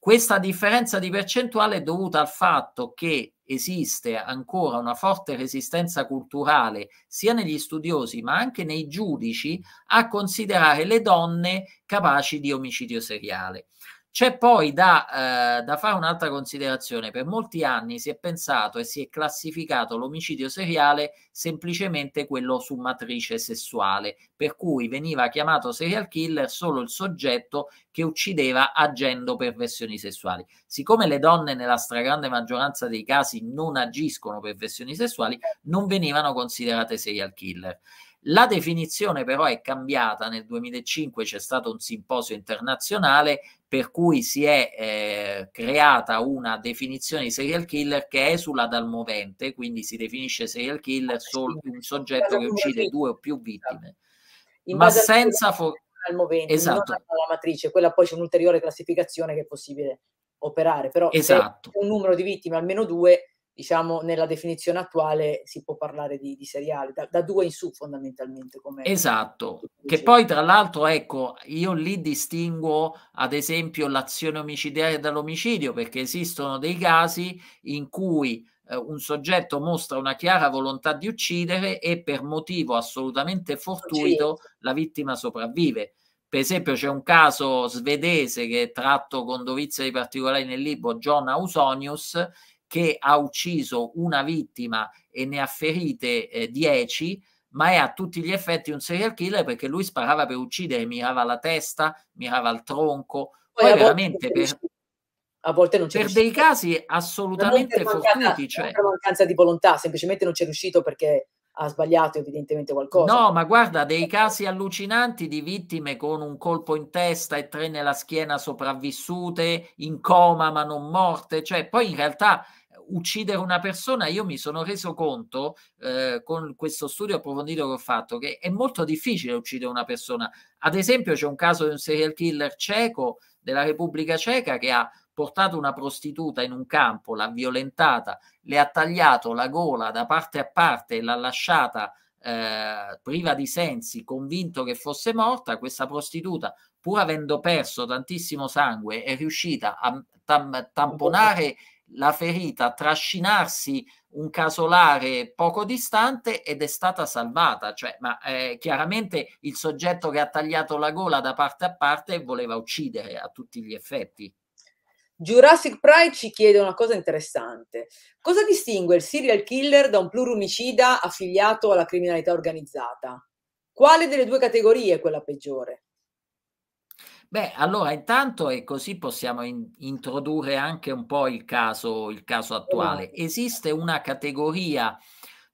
Questa differenza di percentuale è dovuta al fatto che esiste ancora una forte resistenza culturale sia negli studiosi ma anche nei giudici a considerare le donne capaci di omicidio seriale. C'è poi da, eh, da, fare un'altra considerazione. Per molti anni si è pensato e si è classificato l'omicidio seriale semplicemente quello su matrice sessuale, per cui veniva chiamato serial killer solo il soggetto che uccideva agendo per versioni sessuali. Siccome le donne nella stragrande maggioranza dei casi non agiscono per versioni sessuali, non venivano considerate serial killer. La definizione però è cambiata, nel 2005 c'è stato un simposio internazionale per cui si è eh, creata una definizione di serial killer che esula dal movente, quindi si definisce serial killer ah, solo un soggetto che uccide due o più vittime, ma senza... Al movente, esatto. non alla matrice, quella poi c'è un'ulteriore classificazione che è possibile operare, però esatto. un numero di vittime, almeno due, diciamo, nella definizione attuale si può parlare di, di seriale, da, da, due in su fondamentalmente. Come esatto, che poi tra l'altro, ecco, io lì distingo ad esempio l'azione omicidiaria dall'omicidio, perché esistono dei casi in cui eh, un soggetto mostra una chiara volontà di uccidere e per motivo assolutamente fortuito la vittima sopravvive. Per esempio c'è un caso svedese che è tratto con dovizia di particolari nel libro, John Ausonius, che ha ucciso una vittima e ne ha ferite 10, eh, ma è a tutti gli effetti un serial killer perché lui sparava per uccidere, mirava alla testa, mirava al tronco, poi, poi veramente per, a volte non c'è per dei casi assolutamente fortuiti. Cioè... È una mancanza di volontà, semplicemente non c'è riuscito perché ha sbagliato evidentemente qualcosa. No, ma guarda, dei casi allucinanti di vittime con un colpo in testa e tre nella schiena sopravvissute, in coma ma non morte, cioè poi in realtà uccidere una persona, io mi sono reso conto eh, con questo studio approfondito che ho fatto che è molto difficile uccidere una persona. Ad esempio, c'è un caso di un serial killer cieco della Repubblica Ceca che ha portato una prostituta in un campo, l'ha violentata, le ha tagliato la gola da parte a parte e l'ha lasciata eh, priva di sensi, convinto che fosse morta. Questa prostituta, pur avendo perso tantissimo sangue, è riuscita a tam- tamponare la ferita trascinarsi un casolare poco distante ed è stata salvata, cioè, ma eh, chiaramente il soggetto che ha tagliato la gola da parte a parte voleva uccidere a tutti gli effetti. Jurassic Pride ci chiede una cosa interessante. Cosa distingue il serial killer da un plurumicida affiliato alla criminalità organizzata? Quale delle due categorie è quella peggiore? Beh, allora intanto e così possiamo in- introdurre anche un po' il caso, il caso attuale. Esiste una categoria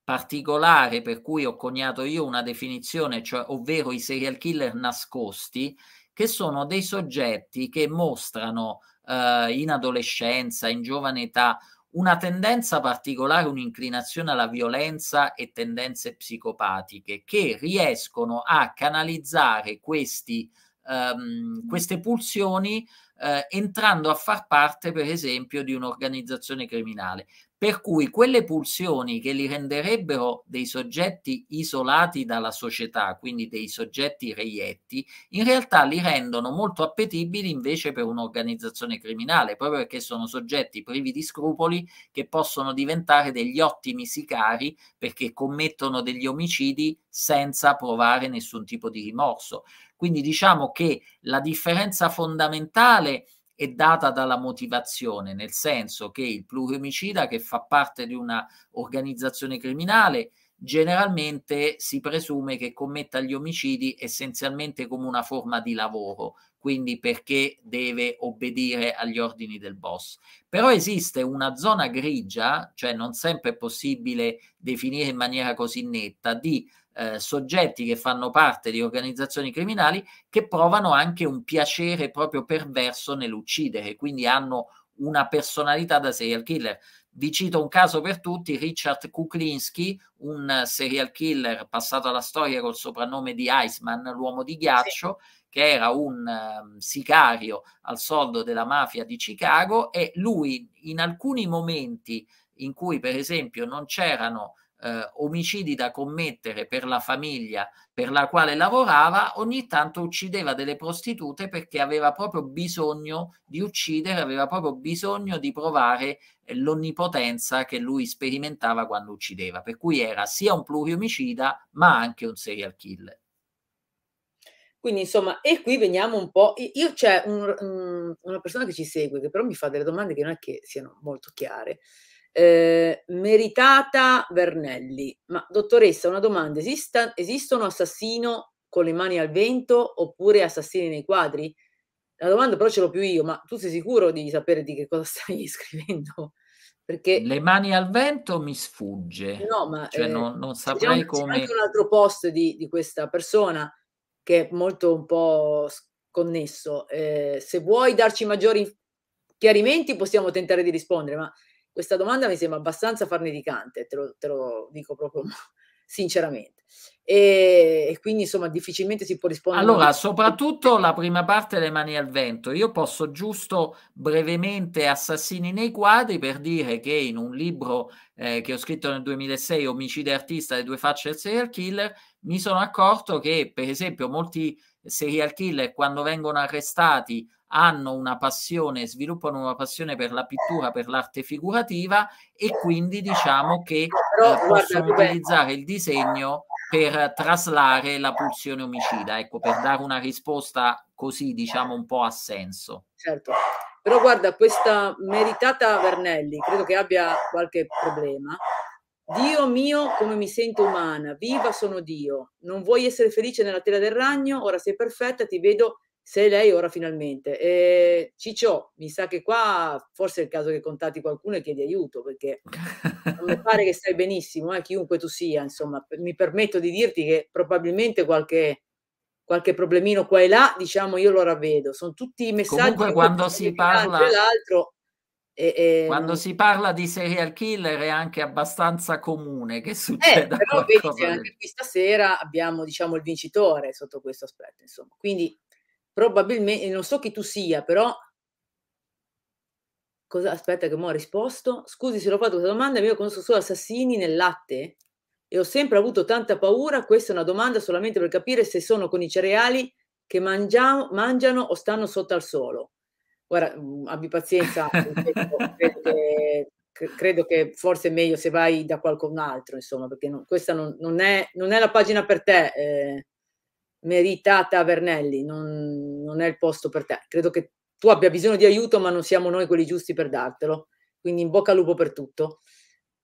particolare per cui ho coniato io una definizione, cioè, ovvero i serial killer nascosti, che sono dei soggetti che mostrano eh, in adolescenza, in giovane età, una tendenza particolare, un'inclinazione alla violenza e tendenze psicopatiche che riescono a canalizzare questi ehm, mm. queste pulsioni eh, entrando a far parte, per esempio, di un'organizzazione criminale. Per cui quelle pulsioni che li renderebbero dei soggetti isolati dalla società, quindi dei soggetti reietti, in realtà li rendono molto appetibili invece per un'organizzazione criminale, proprio perché sono soggetti privi di scrupoli che possono diventare degli ottimi sicari perché commettono degli omicidi senza provare nessun tipo di rimorso. Quindi diciamo che la differenza fondamentale è data dalla motivazione, nel senso che il pluriomicida che fa parte di una organizzazione criminale generalmente si presume che commetta gli omicidi essenzialmente come una forma di lavoro, quindi perché deve obbedire agli ordini del boss. Però esiste una zona grigia, cioè non sempre è possibile definire in maniera così netta, di eh, soggetti che fanno parte di organizzazioni criminali che provano anche un piacere proprio perverso nell'uccidere, quindi hanno una personalità da serial killer. Vi cito un caso per tutti, Richard Kuklinski, un serial killer passato alla storia col soprannome di Iceman, l'uomo di ghiaccio, sì. che era un um, sicario al soldo della mafia di Chicago e lui in alcuni momenti in cui per esempio non c'erano eh, omicidi da commettere per la famiglia per la quale lavorava, ogni tanto uccideva delle prostitute perché aveva proprio bisogno di uccidere, aveva proprio bisogno di provare eh, l'onnipotenza che lui sperimentava quando uccideva, per cui era sia un pluriomicida ma anche un serial killer. Quindi insomma, e qui veniamo un po'. Io c'è un, um, una persona che ci segue, che però mi fa delle domande che non è che siano molto chiare. Eh, meritata Vernelli, ma dottoressa, una domanda, Esista, esistono assassino con le mani al vento oppure assassini nei quadri? La domanda però ce l'ho più io, ma tu sei sicuro di sapere di che cosa stai scrivendo? Perché le mani al vento mi sfugge. No, ma cioè, eh, non, non saprei diciamo, come... C'è anche un altro post di, di, questa persona che è molto un po' sconnesso. Eh, se vuoi darci maggiori chiarimenti possiamo tentare di rispondere, ma questa domanda mi sembra abbastanza farneticante, te lo, te lo dico proprio sinceramente. E, e, quindi insomma difficilmente si può rispondere. Allora, soprattutto la prima parte le mani al vento. Io posso giusto brevemente Assassini nei quadri per dire che in un libro eh, che ho scritto nel 2006, Omicida artista, le due facce del serial killer, mi sono accorto che per esempio molti serial killer quando vengono arrestati hanno una passione, sviluppano una passione per la pittura, per l'arte figurativa e quindi diciamo che Però, eh, possono guarda, utilizzare il disegno per traslare la pulsione omicida, ecco, per dare una risposta così, diciamo, un po' a senso. Certo. Però guarda, questa meritata Vernelli, credo che abbia qualche problema. Dio mio, come mi sento umana, viva sono Dio. Non vuoi essere felice nella tela del ragno? Ora sei perfetta, ti vedo sei lei ora finalmente. E ehm, Ciccio, mi sa che qua forse è il caso che contatti qualcuno e chiedi aiuto, perché non mi pare che stai benissimo, eh, chiunque tu sia, insomma, mi permetto di dirti che probabilmente qualche, qualche problemino qua e là, diciamo, io lo ravvedo. Sono tutti i messaggi... Comunque quando si parla... L'altro, e, e... Ehm, quando si parla di serial killer è anche abbastanza comune che eh, succeda. Eh, però vedi che anche qui stasera abbiamo diciamo, il vincitore sotto questo aspetto. Insomma. Quindi probabilmente, non so chi tu sia, però... Cosa, aspetta che mo ha risposto. Scusi se l'ho fatto questa domanda, io conosco solo assassini nel latte e ho sempre avuto tanta paura. Questa è una domanda solamente per capire se sono con i cereali che mangiamo, mangiano o stanno sotto al suolo. Guarda, mm, abbi pazienza, credo, che, credo che forse è meglio se vai da qualcun altro, insomma, perché non, questa non, non, è, non, è, la pagina per te. Eh meritata Vernelli, non, non è il posto per te. Credo che tu abbia bisogno di aiuto, ma non siamo noi quelli giusti per dartelo. Quindi in bocca al lupo per tutto.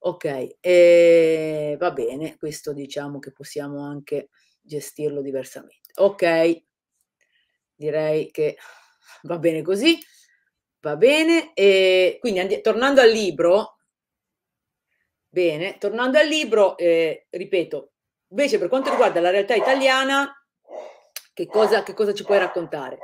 Ok, e va bene, questo diciamo che possiamo anche gestirlo diversamente. Ok, direi che va bene così, va bene. E quindi tornando al libro, bene, tornando al libro, eh, ripeto, invece per quanto riguarda la realtà italiana, che cosa, che cosa ci puoi raccontare?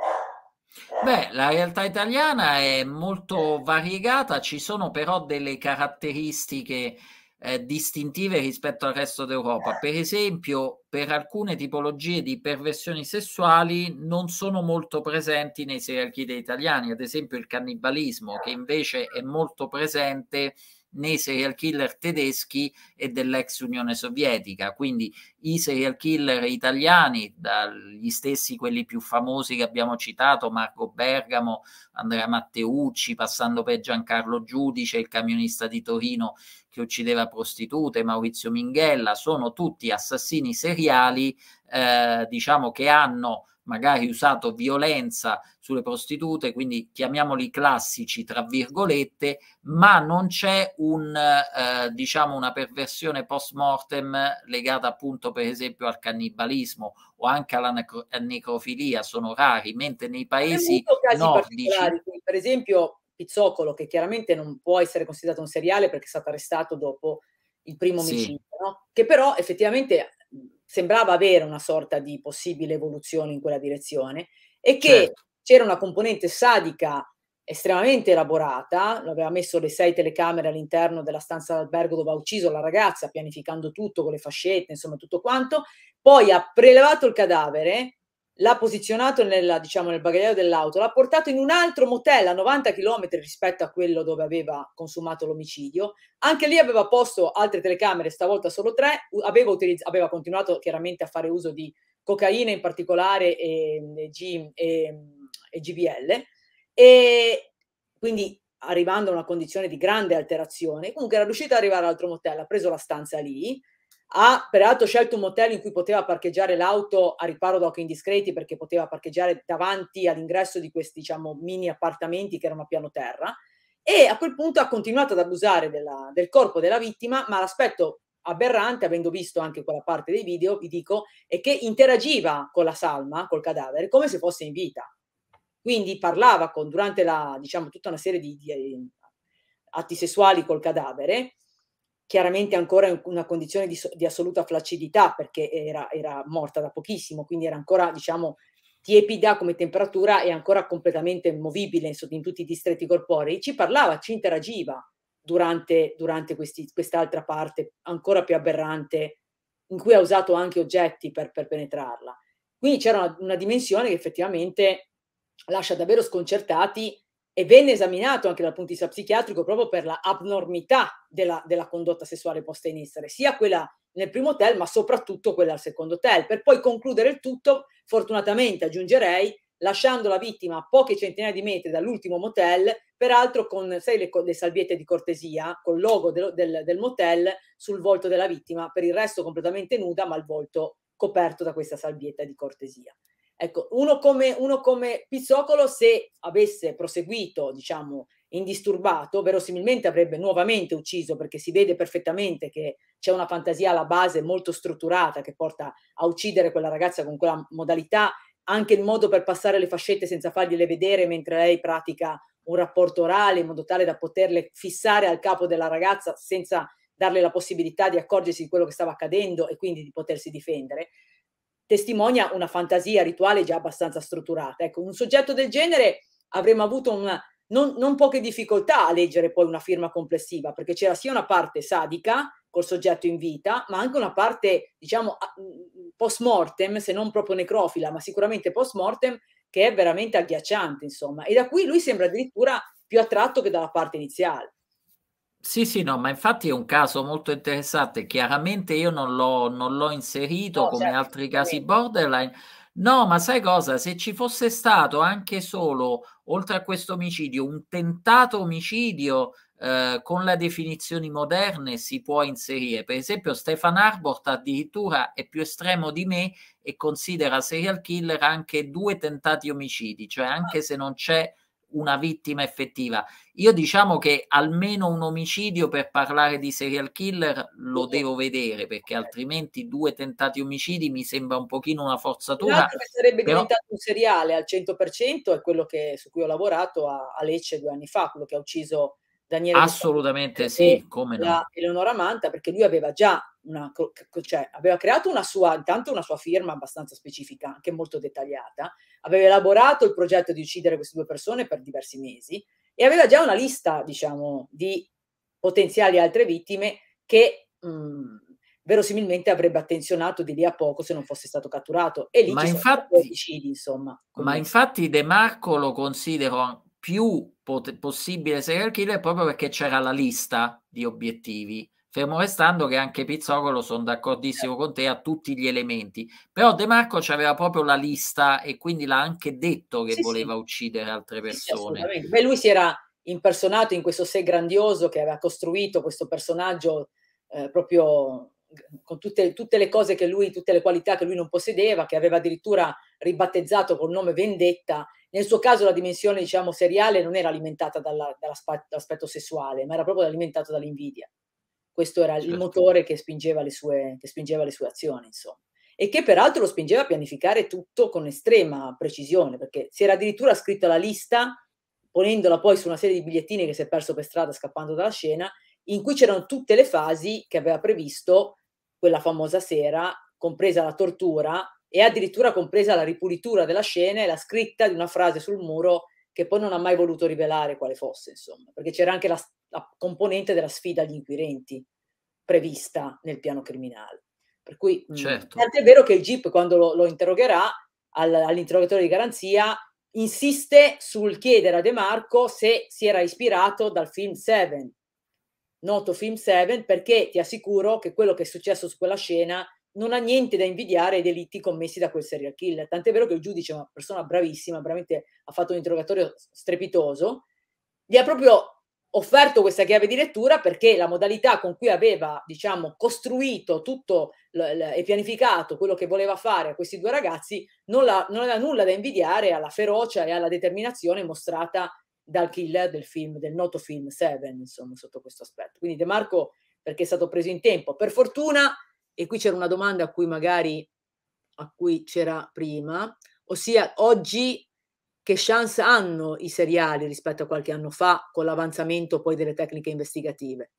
Beh, la realtà italiana è molto variegata, ci sono però delle caratteristiche eh, distintive rispetto al resto d'Europa. Per esempio, per alcune tipologie di perversioni sessuali non sono molto presenti nei serial killer italiani, ad esempio il cannibalismo, che invece è molto presente nei serial killer tedeschi e dell'ex Unione Sovietica. Quindi i serial killer italiani, dagli stessi quelli più famosi che abbiamo citato, Marco Bergamo, Andrea Matteucci, passando per Giancarlo Giudice, il camionista di Torino che uccideva prostitute, Maurizio Minghella, sono tutti assassini seriali eh, diciamo che hanno magari usato violenza sulle prostitute, quindi chiamiamoli classici tra virgolette, ma non c'è un, eh, diciamo una perversione post mortem legata appunto per esempio al cannibalismo o anche alla necro necrofilia, sono rari, mentre nei paesi nordici... Per esempio Pizzocolo, che chiaramente non può essere considerato un seriale perché è stato arrestato dopo il primo omicidio, sì. no? che però effettivamente sembrava avere una sorta di possibile evoluzione in quella direzione e che certo. c'era una componente sadica estremamente elaborata, aveva messo le sei telecamere all'interno della stanza d'albergo dove ha ucciso la ragazza, pianificando tutto con le fascette, insomma tutto quanto, poi ha prelevato il cadavere, l'ha posizionato nella, diciamo, nel bagagliaio dell'auto, l'ha portato in un altro motel a 90 km rispetto a quello dove aveva consumato l'omicidio. Anche lì aveva posto altre telecamere, stavolta solo tre, aveva, utilizz- aveva continuato chiaramente a fare uso di cocaina in particolare e, e, G, e, e GBL, e quindi arrivando a una condizione di grande alterazione, comunque era riuscito ad arrivare all'altro motel, ha preso la stanza lì, ha peraltro scelto un motel in cui poteva parcheggiare l'auto a riparo da occhi indiscreti perché poteva parcheggiare davanti all'ingresso di questi diciamo mini appartamenti che erano a piano terra e a quel punto ha continuato ad abusare della, del corpo della vittima ma l'aspetto aberrante avendo visto anche quella parte dei video vi dico è che interagiva con la salma col cadavere come se fosse in vita quindi parlava con durante la diciamo tutta una serie di, di eh, atti sessuali col cadavere chiaramente ancora in una condizione di, di assoluta flaccidità perché era, era, morta da pochissimo, quindi era ancora, diciamo, tiepida come temperatura e ancora completamente movibile in tutti i distretti corporei, ci parlava, ci interagiva durante, durante questi, quest'altra parte ancora più aberrante in cui ha usato anche oggetti per, per penetrarla. Quindi c'era una, una dimensione che effettivamente lascia davvero sconcertati e venne esaminato anche dal punto di vista psichiatrico proprio per la abnormità della, della condotta sessuale posta in essere, sia quella nel primo hotel, ma soprattutto quella al secondo hotel. Per poi concludere il tutto, fortunatamente aggiungerei, lasciando la vittima a poche centinaia di metri dall'ultimo motel, peraltro con sai, le, le salviette di cortesia, col logo del, del, del motel sul volto della vittima, per il resto completamente nuda, ma il volto coperto da questa salvietta di cortesia. Ecco, uno come, uno come Pizzocolo, se avesse proseguito, diciamo, indisturbato, verosimilmente avrebbe nuovamente ucciso, perché si vede perfettamente che c'è una fantasia alla base molto strutturata che porta a uccidere quella ragazza con quella modalità, anche il modo per passare le fascette senza fargliele vedere mentre lei pratica un rapporto orale in modo tale da poterle fissare al capo della ragazza senza darle la possibilità di accorgersi di quello che stava accadendo e quindi di potersi difendere testimonia una fantasia rituale già abbastanza strutturata. Ecco, un soggetto del genere avremmo avuto una, non, non, poche difficoltà a leggere poi una firma complessiva, perché c'era sia una parte sadica col soggetto in vita, ma anche una parte, diciamo, mm, mm, post mortem, se non proprio necrofila, ma sicuramente post mortem, che è veramente agghiacciante, insomma. E da qui lui sembra addirittura più attratto che dalla parte iniziale. Sì, sì, no, ma infatti è un caso molto interessante. Chiaramente io non l'ho, non l'ho inserito no, come certo, altri casi sì. borderline. No, ma sai cosa? Se ci fosse stato anche solo, oltre a questo omicidio, un tentato omicidio eh, con le definizioni moderne si può inserire. Per esempio, Stefan Arbort addirittura è più estremo di me e considera serial killer anche due tentati omicidi, cioè ah. anche se non c'è una vittima effettiva. Io diciamo che almeno un omicidio per parlare di serial killer lo devo vedere perché altrimenti due tentati omicidi mi sembra un pochino una forzatura. L'altro che sarebbe però... diventato un seriale al 100% è quello che, su cui ho lavorato a, a, Lecce due anni fa, quello che ha ucciso Daniele. Assolutamente sì, come no. Eleonora Manta perché lui aveva già una, cioè, aveva creato una sua, intanto una sua firma abbastanza specifica, anche molto dettagliata, aveva elaborato il progetto di uccidere queste due persone per diversi mesi e aveva già una lista, diciamo, di potenziali altre vittime che mh, mm, verosimilmente avrebbe attenzionato di lì a poco se non fosse stato catturato. E lì ma ci infatti, omicidi, insomma. Comunque. Ma infatti De Marco lo considero più pot- possibile serial killer proprio perché c'era la lista di obiettivi Fermo restando che anche Pizzocolo sono d'accordissimo con te a tutti gli elementi, però De Marco c'aveva proprio la lista e quindi l'ha anche detto che sì, voleva sì. uccidere altre persone. Sì, Beh, lui si era impersonato in questo sé grandioso che aveva costruito questo personaggio eh, proprio eh, con tutte, tutte, le cose che lui, tutte le qualità che lui non possedeva, che aveva addirittura ribattezzato col nome Vendetta. Nel suo caso la dimensione, diciamo, seriale non era alimentata dalla, dall'aspetto sessuale, ma era proprio alimentata dall'invidia. Questo era certo. il motore che spingeva, sue, che spingeva le sue azioni, insomma e che peraltro lo spingeva a pianificare tutto con estrema precisione, perché si era addirittura scritta la lista, ponendola poi su una serie di bigliettini che si è perso per strada scappando dalla scena, in cui c'erano tutte le fasi che aveva previsto quella famosa sera, compresa la tortura e addirittura compresa la ripulitura della scena e la scritta di una frase sul muro che poi non ha mai voluto rivelare quale fosse, insomma, perché c'era anche la, la componente della sfida agli inquirenti prevista nel piano criminale. Per cui certo. mh, è vero che il GIP quando lo, lo interrogherà all, all'interrogatore di garanzia insiste sul chiedere a De Marco se si era ispirato dal film Seven, noto film Seven, perché ti assicuro che quello che è successo su quella scena non ha niente da invidiare ai delitti commessi da quel serial killer. Tant'è vero che il giudice, una persona bravissima, veramente ha fatto un interrogatorio strepitoso, gli ha proprio offerto questa chiave di lettura perché la modalità con cui aveva, diciamo, costruito tutto l- l- e pianificato quello che voleva fare a questi due ragazzi non, la, non aveva nulla da invidiare alla ferocia e alla determinazione mostrata dal killer del film, del noto film Seven, insomma, sotto questo aspetto. Quindi De Marco, perché è stato preso in tempo, per fortuna, e qui c'era una domanda a cui magari, a cui c'era prima, ossia oggi che chance hanno i seriali rispetto a qualche anno fa con l'avanzamento poi delle tecniche investigative?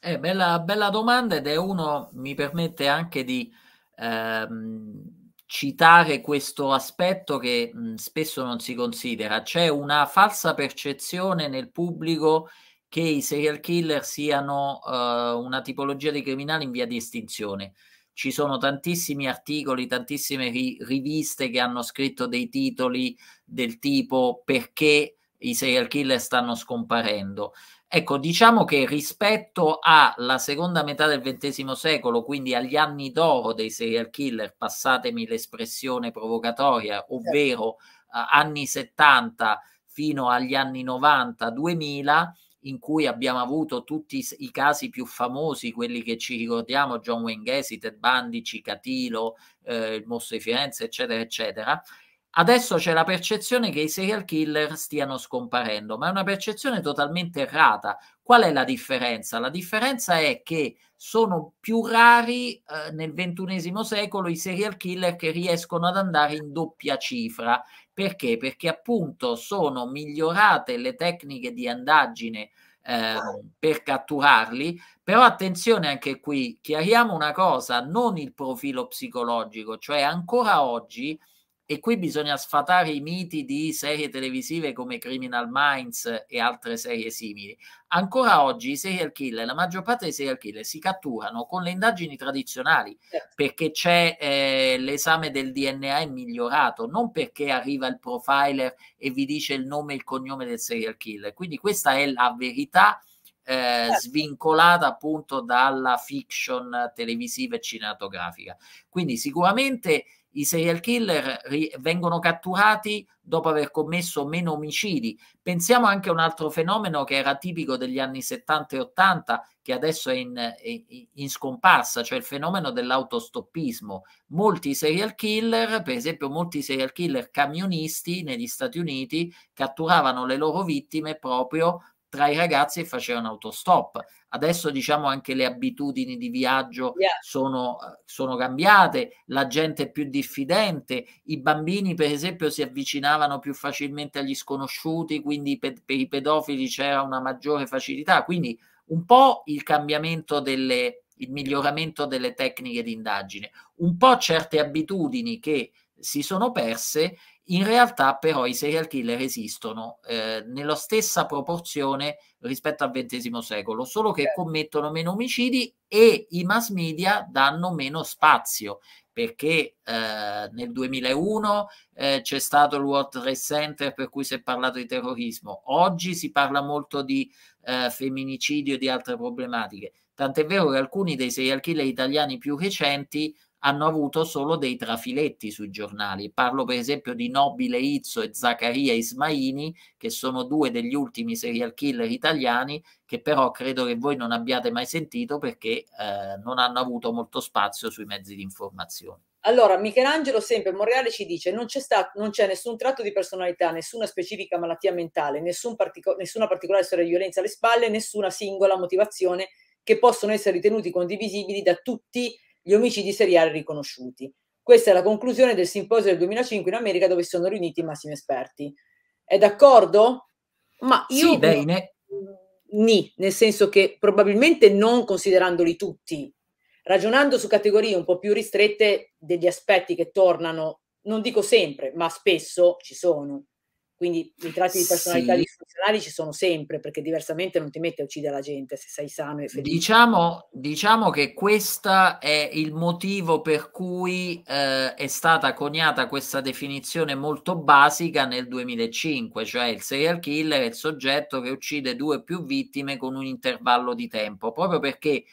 Eh, bella, bella domanda ed è uno, mi permette anche di ehm, citare questo aspetto che mh, mhmm, spesso non si considera. C'è una falsa percezione nel pubblico che i serial killer siano eh, una tipologia di criminali in via di estinzione ci sono tantissimi articoli, tantissime ri- riviste che hanno scritto dei titoli del tipo perché i serial killer stanno scomparendo. Ecco, diciamo che rispetto alla seconda metà del XX secolo, quindi agli anni d'oro dei serial killer, passatemi l'espressione provocatoria, certo. ovvero eh, anni 70 fino agli anni 90-2000, in cui abbiamo avuto tutti i casi più famosi, quelli che ci ricordiamo, John Wayne Gacy, Ted Bundy, Cicatilo, eh, il Mosso di Firenze, eccetera, eccetera, Adesso c'è la percezione che i serial killer stiano scomparendo, ma è una percezione totalmente errata. Qual è la differenza? La differenza è che sono più rari eh, nel ventunesimo secolo i serial killer che riescono ad andare in doppia cifra. Perché? Perché appunto sono migliorate le tecniche di andaggine eh, per catturarli, però attenzione anche qui, chiariamo una cosa, non il profilo psicologico, cioè ancora oggi e qui bisogna sfatare i miti di serie televisive come Criminal Minds e altre serie simili. Ancora oggi i serial killer, la maggior parte dei serial killer si catturano con le indagini tradizionali certo. perché c'è eh, l'esame del DNA migliorato, non perché arriva il profiler e vi dice il nome e il cognome del serial killer. Quindi questa è la verità eh, certo. svincolata appunto dalla fiction televisiva e cinematografica. Quindi sicuramente i serial killer ri- vengono catturati dopo aver commesso meno omicidi. Pensiamo anche a un altro fenomeno che era tipico degli anni 70 e 80, che adesso è in, è in scomparsa, cioè il fenomeno dell'autostoppismo. Molti serial killer, per esempio molti serial killer camionisti negli Stati Uniti, catturavano le loro vittime proprio tra i ragazzi e facevano autostop. Adesso diciamo anche le abitudini di viaggio yeah. sono, eh, sono, cambiate, la gente è più diffidente, i bambini per esempio si avvicinavano più facilmente agli sconosciuti, quindi per, per i pedofili c'era una maggiore facilità. Quindi un po' il cambiamento delle, il miglioramento delle tecniche di indagine, un po' certe abitudini che si sono perse in realtà però i serial killer esistono eh, nella stessa proporzione rispetto al XX secolo, solo che certo. commettono meno omicidi e i mass media danno meno spazio, perché eh, nel 2001 eh, c'è stato il World Trade Center per cui si è parlato di terrorismo, oggi si parla molto di eh, femminicidio e di altre problematiche, tant'è vero che alcuni dei serial killer italiani più recenti hanno avuto solo dei trafiletti sui giornali. Parlo per esempio di Nobile Izzo e Zaccaria Ismaini, che sono due degli ultimi serial killer italiani, che però credo che voi non abbiate mai sentito perché eh, non hanno avuto molto spazio sui mezzi di informazione. Allora, Michelangelo sempre, Monreale ci dice non c'è, stato, non c'è nessun tratto di personalità, nessuna specifica malattia mentale, nessun partico- nessuna particolare storia di violenza alle spalle, nessuna singola motivazione che possono essere ritenuti condivisibili da tutti gli omicidi seriali riconosciuti. Questa è la conclusione del simposio del 2005 in America dove si sono riuniti i massimi esperti. È d'accordo? Ma io... Sì, bene. Ni, nel senso che probabilmente non considerandoli tutti, ragionando su categorie un po' più ristrette degli aspetti che tornano, non dico sempre, ma spesso ci sono. Quindi i tratti di personalità sì. disfunzionali ci sono sempre, perché diversamente non ti mette a uccidere la gente se sei sano e felice. Diciamo, diciamo che questo è il motivo per cui eh, è stata coniata questa definizione molto basica nel 2005, cioè il serial killer è il soggetto che uccide due o più vittime con un intervallo di tempo, proprio perché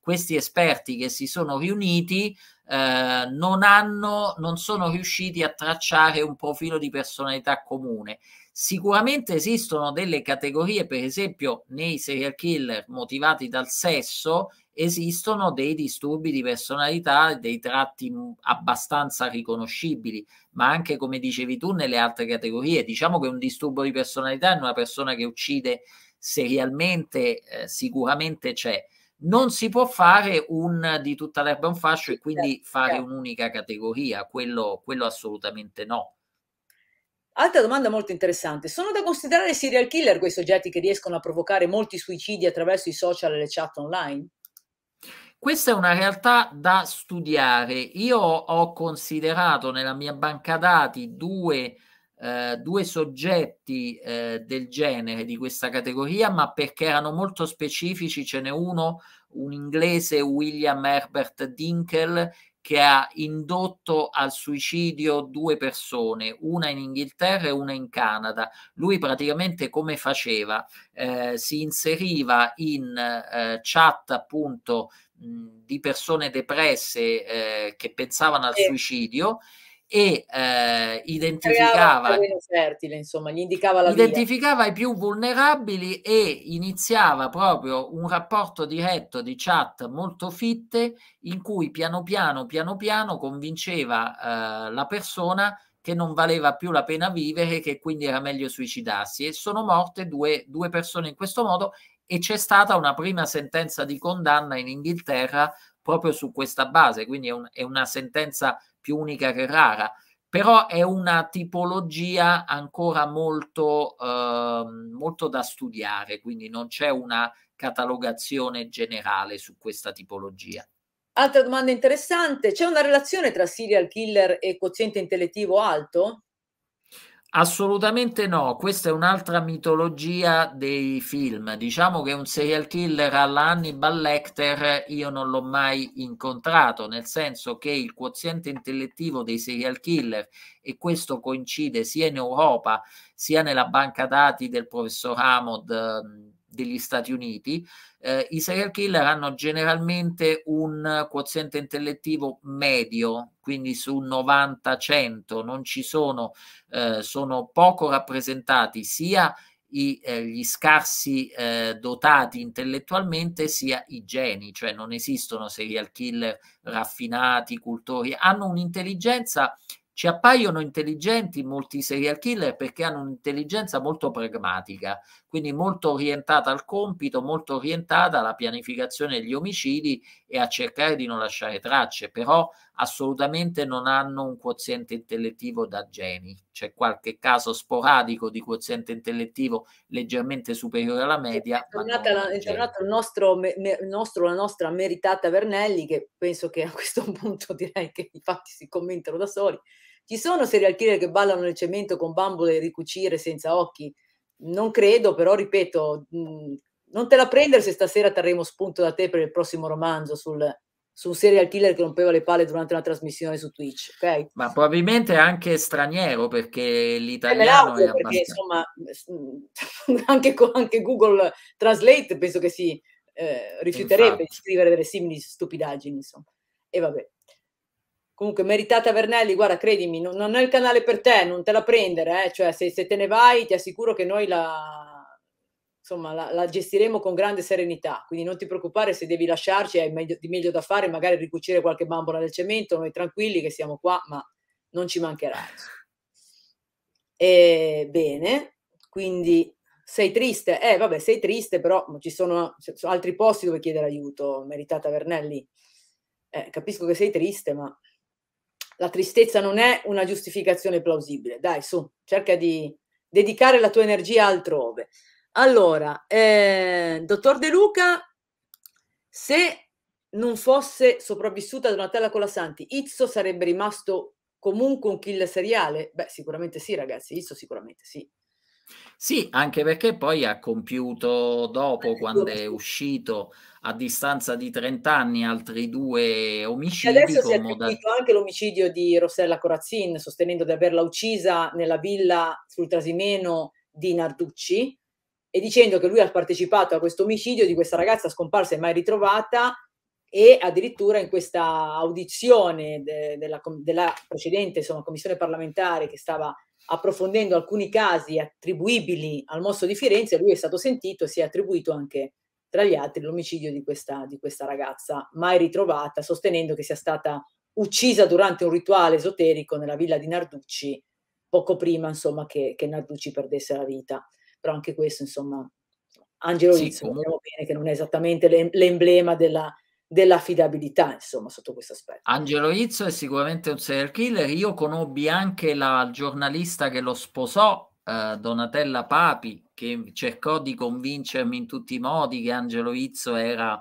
questi esperti che si sono riuniti eh, non, hanno, non sono riusciti a tracciare un profilo di personalità comune. Sicuramente esistono delle categorie, per esempio nei serial killer motivati dal sesso, esistono dei disturbi di personalità, dei tratti mm, abbastanza riconoscibili, ma anche come dicevi tu nelle altre categorie. Diciamo che un disturbo di personalità in una persona che uccide serialmente eh, sicuramente c'è non si può fare un di tutta l'erba un fascio e quindi certo, fare un'unica categoria, quello, quello assolutamente no. Altra domanda molto interessante. Sono da considerare serial killer quei soggetti che riescono a provocare molti suicidi attraverso i social e le chat online? Questa è una realtà da studiare. Io ho considerato nella mia banca dati due eh, due soggetti eh, del genere di questa categoria, ma perché erano molto specifici, ce n'è uno, un inglese William Herbert Dinkel, che ha indotto al suicidio due persone, una in Inghilterra e una in Canada. Lui praticamente come faceva? Eh, si inseriva in eh, chat appunto mh, di persone depresse eh, che pensavano al suicidio e eh, identificava, fertile, insomma, gli indicava, la identificava via. i più vulnerabili e iniziava proprio un rapporto diretto di chat molto fitte in cui piano piano, piano piano convinceva eh, la persona che non valeva più la pena vivere, che quindi era meglio suicidarsi. E sono morte due, due persone in questo modo e c'è stata una prima sentenza di condanna in Inghilterra proprio su questa base, quindi è, un, è una sentenza più unica che rara, però è una tipologia ancora molto, eh, molto da studiare, quindi non c'è una catalogazione generale su questa tipologia. Altra domanda interessante, c'è una relazione tra serial killer e quoziente intellettivo alto? Assolutamente no, questa è un'altra mitologia dei film. Diciamo che un serial killer alla Hannibal Lecter io non l'ho mai incontrato, nel senso che il quoziente intellettivo dei serial killer, e questo coincide sia in Europa sia nella banca dati del professor Hamod ehm, degli Stati Uniti, eh, i serial killer hanno generalmente un quoziente intellettivo medio, quindi su 90-100 non ci sono, eh, sono poco rappresentati sia i, eh, gli scarsi eh, dotati intellettualmente sia i geni, cioè non esistono serial killer raffinati, cultori, hanno un'intelligenza ci appaiono intelligenti molti serial killer perché hanno un'intelligenza molto pragmatica, quindi molto orientata al compito, molto orientata alla pianificazione degli omicidi e a cercare di non lasciare tracce, però assolutamente non hanno un quoziente intellettivo da geni. C'è qualche caso sporadico di quoziente intellettivo leggermente superiore alla media. È tornata, la, è tornata il, nostro, me, nostro, la nostra meritata Vernelli, che penso che a questo punto direi che i fatti si commentano da soli. Ci sono serial killer che ballano nel cemento con bambole ricucire senza occhi? non credo, però ripeto, mh, mhmm, non te la prendere se stasera terremo spunto da te per il prossimo romanzo sul, su un serial killer che rompeva le palle durante una trasmissione su Twitch. Okay? Ma probabilmente anche straniero perché eh, l'italiano eh, è perché, insomma, anche, anche, Google Translate penso che si eh, rifiuterebbe Infatti. di scrivere delle simili stupidaggini. Insomma. E vabbè. Comunque, meritate Vernelli, guarda, credimi, non, non, è il canale per te, non te la prendere, eh? cioè se, se, te ne vai ti assicuro che noi la, insomma, la, la, gestiremo con grande serenità, quindi non ti preoccupare se devi lasciarci, hai meglio, di meglio da fare, magari ricucire qualche bambola nel cemento, noi tranquilli che siamo qua, ma non ci mancherai. E, bene, quindi sei triste, eh vabbè sei triste, però ci sono, ci sono altri posti dove chiedere aiuto, meritata Vernelli. Eh, capisco che sei triste, ma la tristezza non è una giustificazione plausibile. Dai, su, cerca di dedicare la tua energia altrove. Allora, eh, dottor De Luca, se non fosse sopravvissuta Donatella Colasanti, Izzo sarebbe rimasto comunque un killer seriale? Beh, sicuramente sì, ragazzi, Izzo sicuramente sì. Sì, anche perché poi ha compiuto dopo, eh, quando è uscito, a distanza di 30 anni altri due omicidi. E adesso si è attribuito anche l'omicidio di Rossella Corazzin, sostenendo di averla uccisa nella villa sul Trasimeno di Narducci e dicendo che lui ha partecipato a questo omicidio di questa ragazza scomparsa e mai ritrovata e addirittura in questa audizione de- della, com- della, precedente insomma, commissione parlamentare che stava approfondendo alcuni casi attribuibili al mosso di Firenze, lui è stato sentito e si è attribuito anche tra gli altri l'omicidio di questa, di questa ragazza mai ritrovata, sostenendo che sia stata uccisa durante un rituale esoterico nella villa di Narducci, poco prima insomma, che, che Narducci perdesse la vita. Però anche questo, insomma, Angelo sì, Rizzo, sappiamo bene che non è esattamente l'emblema della, dell'affidabilità, insomma, sotto questo aspetto. Angelo Izzo è sicuramente un serial killer. Io conobbi anche la giornalista che lo sposò, eh, Donatella Papi che cercò di convincermi in tutti i modi che Angelo Izzo era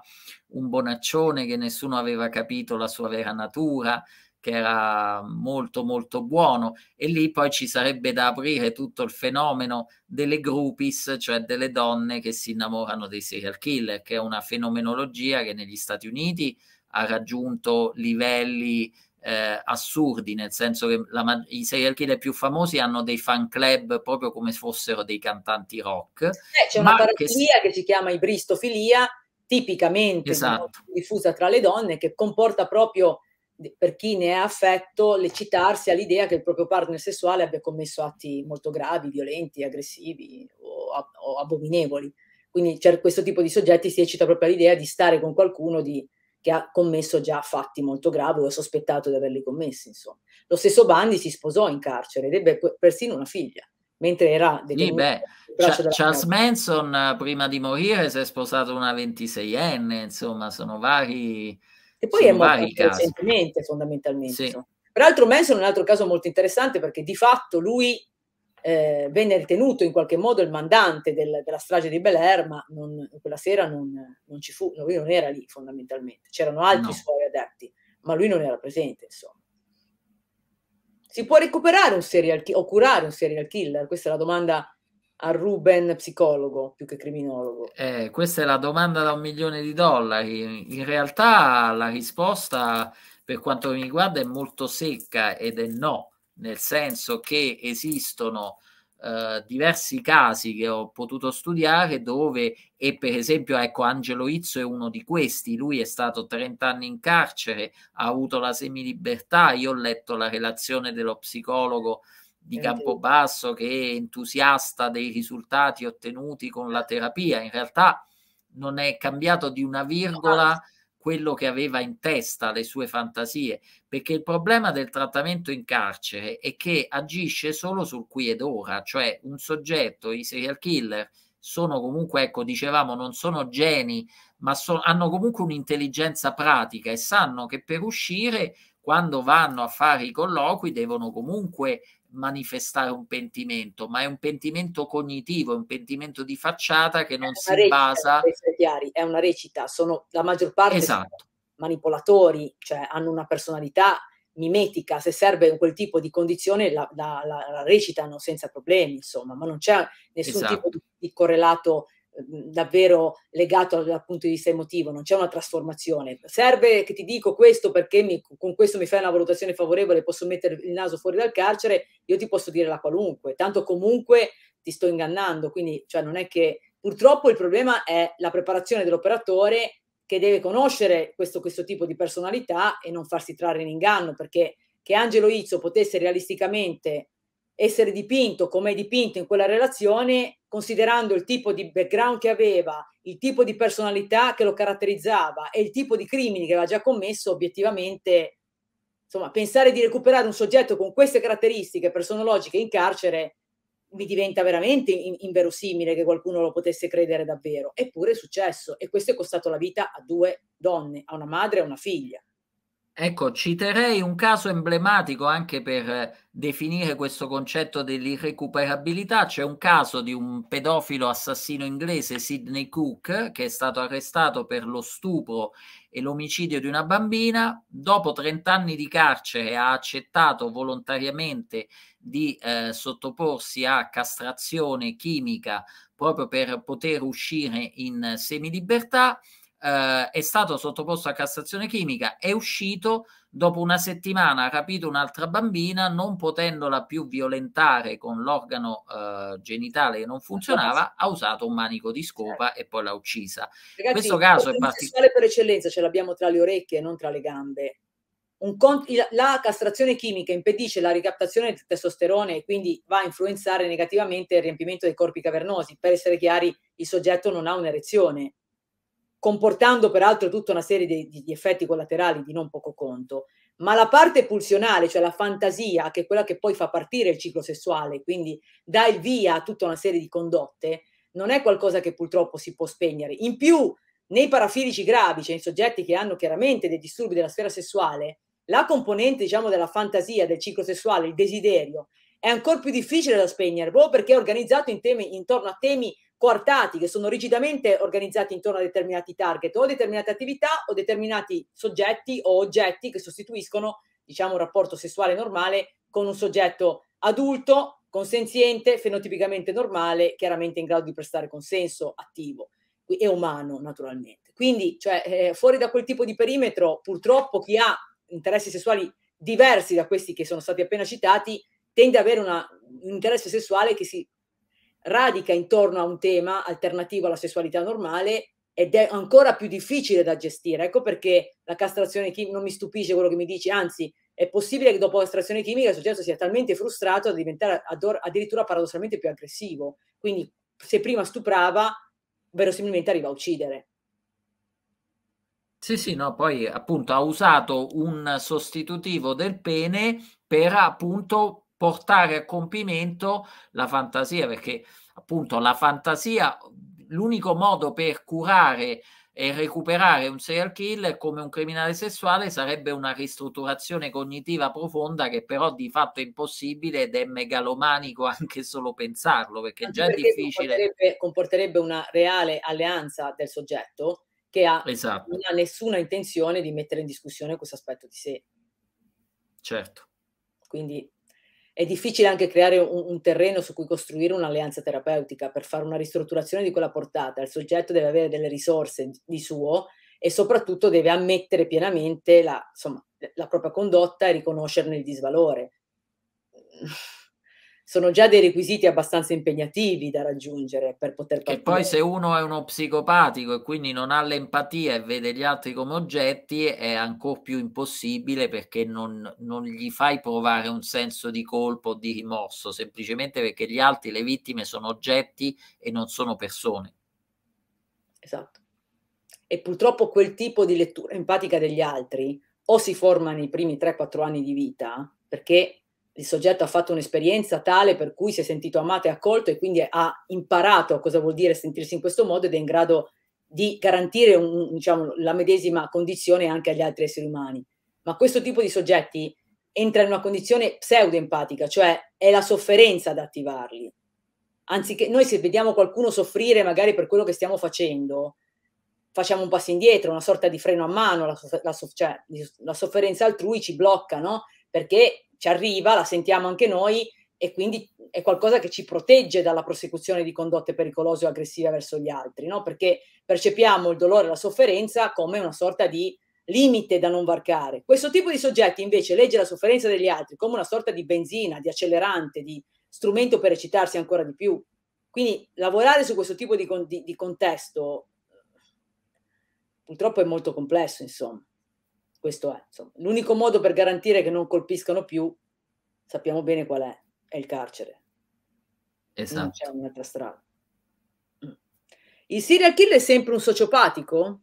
un bonaccione, che nessuno aveva capito la sua vera natura, che era molto molto buono e lì poi ci sarebbe da aprire tutto il fenomeno delle groupies, cioè delle donne che si innamorano dei serial killer, che è una fenomenologia che negli Stati Uniti ha raggiunto livelli eh, assurdi, nel senso che la, i serial killer più famosi hanno dei fan club proprio come se fossero dei cantanti rock. Eh, c'è una parodia che... si chiama ibristofilia, tipicamente esatto. diffusa tra le donne, che comporta proprio per chi ne è affetto l'eccitarsi all'idea che il proprio partner sessuale abbia commesso atti molto gravi, violenti, aggressivi o, ab o abominevoli. Quindi questo tipo di soggetti si eccita proprio all'idea di stare con qualcuno di che ha commesso già fatti molto gravi o è sospettato di averli commessi. Insomma. Lo stesso Bandi si sposò in carcere ed ebbe persino una figlia, mentre era detenuto. Sì, Charles morte. Manson eh, prima di morire si è sposato una 26enne, insomma, sono vari E poi è morto recentemente, fondamentalmente. Sì. Peraltro Manson è un altro caso molto interessante perché di fatto lui eh, venne ritenuto in qualche modo il mandante del, della strage di Bel Air, ma non, quella sera non, non, ci fu, lui non era lì fondamentalmente, c'erano altri no. suoi adepti, ma lui non era presente, insomma. Si può recuperare un serial killer o curare un serial killer? Questa è la domanda a Ruben, psicologo più che criminologo. Eh, questa è la domanda da un milione di dollari. In realtà la risposta, per quanto mi riguarda, è molto secca ed è no nel senso che esistono eh, diversi casi che ho potuto studiare dove, e per esempio, ecco, Angelo Izzo è uno di questi, lui è stato 30 anni in carcere, ha avuto la semilibertà, io ho letto la relazione dello psicologo di certo. Campobasso che è entusiasta dei risultati ottenuti con la terapia, in realtà non è cambiato di una virgola quello che aveva in testa, le sue fantasie, perché il problema del trattamento in carcere è che agisce solo sul qui ed ora, cioè un soggetto, i serial killer sono comunque, ecco, dicevamo, non sono geni, ma so, hanno comunque un'intelligenza pratica e sanno che per uscire, quando vanno a fare i colloqui, devono comunque manifestare un pentimento, ma è un pentimento cognitivo, è un pentimento di facciata che non si recita, basa... Chiari, è una recita, sono la maggior parte esatto. manipolatori, cioè hanno una personalità mimetica, se serve in quel tipo di condizione la, la, la recitano senza problemi, insomma, ma non c'è nessun esatto. tipo di, correlato Mhmm, davvero legato dal punto di vista emotivo, non c'è una trasformazione. Serve che ti dico questo perché mi, con questo mi fai una valutazione favorevole, posso mettere il naso fuori dal carcere, io ti posso dire la qualunque, tanto comunque ti sto ingannando, quindi cioè, non è che purtroppo il problema è la preparazione dell'operatore che deve conoscere questo, questo tipo di personalità e non farsi trarre in inganno, perché che Angelo Izzo potesse realisticamente essere dipinto come è dipinto in quella relazione, considerando il tipo di background che aveva, il tipo di personalità che lo caratterizzava e il tipo di crimini che aveva già commesso, obiettivamente, insomma, pensare di recuperare un soggetto con queste caratteristiche personologiche in carcere mi diventa veramente inverosimile che qualcuno lo potesse credere davvero. Eppure è successo e questo è costato la vita a due donne, a una madre e a una figlia. Ecco, citerei un caso emblematico anche per eh, definire questo concetto dell'irrecuperabilità. C'è un caso di un pedofilo assassino inglese, Sidney Cook, che è stato arrestato per lo stupro e l'omicidio di una bambina. Dopo 30 anni di carcere ha accettato volontariamente di eh, sottoporsi a castrazione chimica proprio per poter uscire in eh, semilibertà. libertà eh, è stato sottoposto a castrazione chimica, è uscito dopo una settimana, ha rapito un'altra bambina, non potendola più violentare con l'organo eh, genitale che non funzionava, ha usato un manico di scopa certo. e poi l'ha uccisa. Ragazzi, Questo caso è particolare per eccellenza, ce l'abbiamo tra le orecchie, non tra le gambe. Un con- la castrazione chimica impedisce la ricaptazione del testosterone e quindi va a influenzare negativamente il riempimento dei corpi cavernosi. Per essere chiari, il soggetto non ha un'erezione comportando peraltro tutta una serie di, di, effetti collaterali di non poco conto, ma la parte pulsionale, cioè la fantasia, che è quella che poi fa partire il ciclo sessuale, quindi dà il via a tutta una serie di condotte, non è qualcosa che purtroppo si può spegnere. In più, nei parafilici gravi, cioè in soggetti che hanno chiaramente dei disturbi della sfera sessuale, la componente, diciamo, della fantasia, del ciclo sessuale, il desiderio, è ancora più difficile da spegnere, proprio perché è organizzato in temi, intorno a temi coartati, che sono rigidamente organizzati intorno a determinati target o determinate attività o determinati soggetti o oggetti che sostituiscono, diciamo, un rapporto sessuale normale con un soggetto adulto, consenziente, fenotipicamente normale, chiaramente in grado di prestare consenso attivo e umano, naturalmente. Quindi, cioè, eh, fuori da quel tipo di perimetro, purtroppo chi ha interessi sessuali diversi da questi che sono stati appena citati tende ad avere una, un interesse sessuale che si radica intorno a un tema alternativo alla sessualità normale ed è ancora più difficile da gestire. Ecco perché la castrazione chimica non mi stupisce quello che mi dici, anzi è possibile che dopo la castrazione chimica il soggetto sia talmente frustrato da diventare addor- addirittura paradossalmente più aggressivo. Quindi se prima stuprava, verosimilmente arriva a uccidere. Sì, sì, no, poi appunto ha usato un sostitutivo del pene per appunto portare a compimento la fantasia, perché appunto la fantasia, l'unico modo per curare e recuperare un serial killer come un criminale sessuale sarebbe una ristrutturazione cognitiva profonda che però di fatto è impossibile ed è megalomanico anche solo pensarlo perché anche già perché è difficile comporterebbe, comporterebbe, una reale alleanza del soggetto che ha, esatto. non ha nessuna intenzione di mettere in discussione questo aspetto di sé certo quindi è difficile anche creare un, un, terreno su cui costruire un'alleanza terapeutica per fare una ristrutturazione di quella portata. Il soggetto deve avere delle risorse di suo e soprattutto deve ammettere pienamente la, insomma, la propria condotta e riconoscerne il disvalore sono già dei requisiti abbastanza impegnativi da raggiungere per poter partire. E poi se uno è uno psicopatico e quindi non ha l'empatia e vede gli altri come oggetti è ancora più impossibile perché non, non gli fai provare un senso di colpo o di rimorso, semplicemente perché gli altri, le vittime, sono oggetti e non sono persone. Esatto. E purtroppo quel tipo di lettura empatica degli altri o si forma nei primi 3-4 anni di vita, perché il soggetto ha fatto un'esperienza tale per cui si è sentito amato e accolto e quindi ha imparato cosa vuol dire sentirsi in questo modo ed è in grado di garantire un, diciamo, la medesima condizione anche agli altri esseri umani. Ma questo tipo di soggetti entra in una condizione pseudo-empatica, cioè è la sofferenza ad attivarli. Anziché noi se vediamo qualcuno soffrire magari per quello che stiamo facendo, facciamo un passo indietro, una sorta di freno a mano, la, la, cioè, la sofferenza altrui ci blocca, no? Perché ci arriva, la sentiamo anche noi e quindi è qualcosa che ci protegge dalla prosecuzione di condotte pericolose o aggressive verso gli altri, no? perché percepiamo il dolore e la sofferenza come una sorta di limite da non varcare. Questo tipo di soggetti invece legge la sofferenza degli altri come una sorta di benzina, di accelerante, di strumento per eccitarsi ancora di più. Quindi lavorare su questo tipo di, di, di contesto eh, purtroppo è molto complesso, insomma. Questo è. Insomma. L'unico modo per garantire che non colpiscano più, sappiamo bene qual è, è il carcere. Esatto. Non c'è esatto. un'altra strada. Il serial killer è sempre un sociopatico?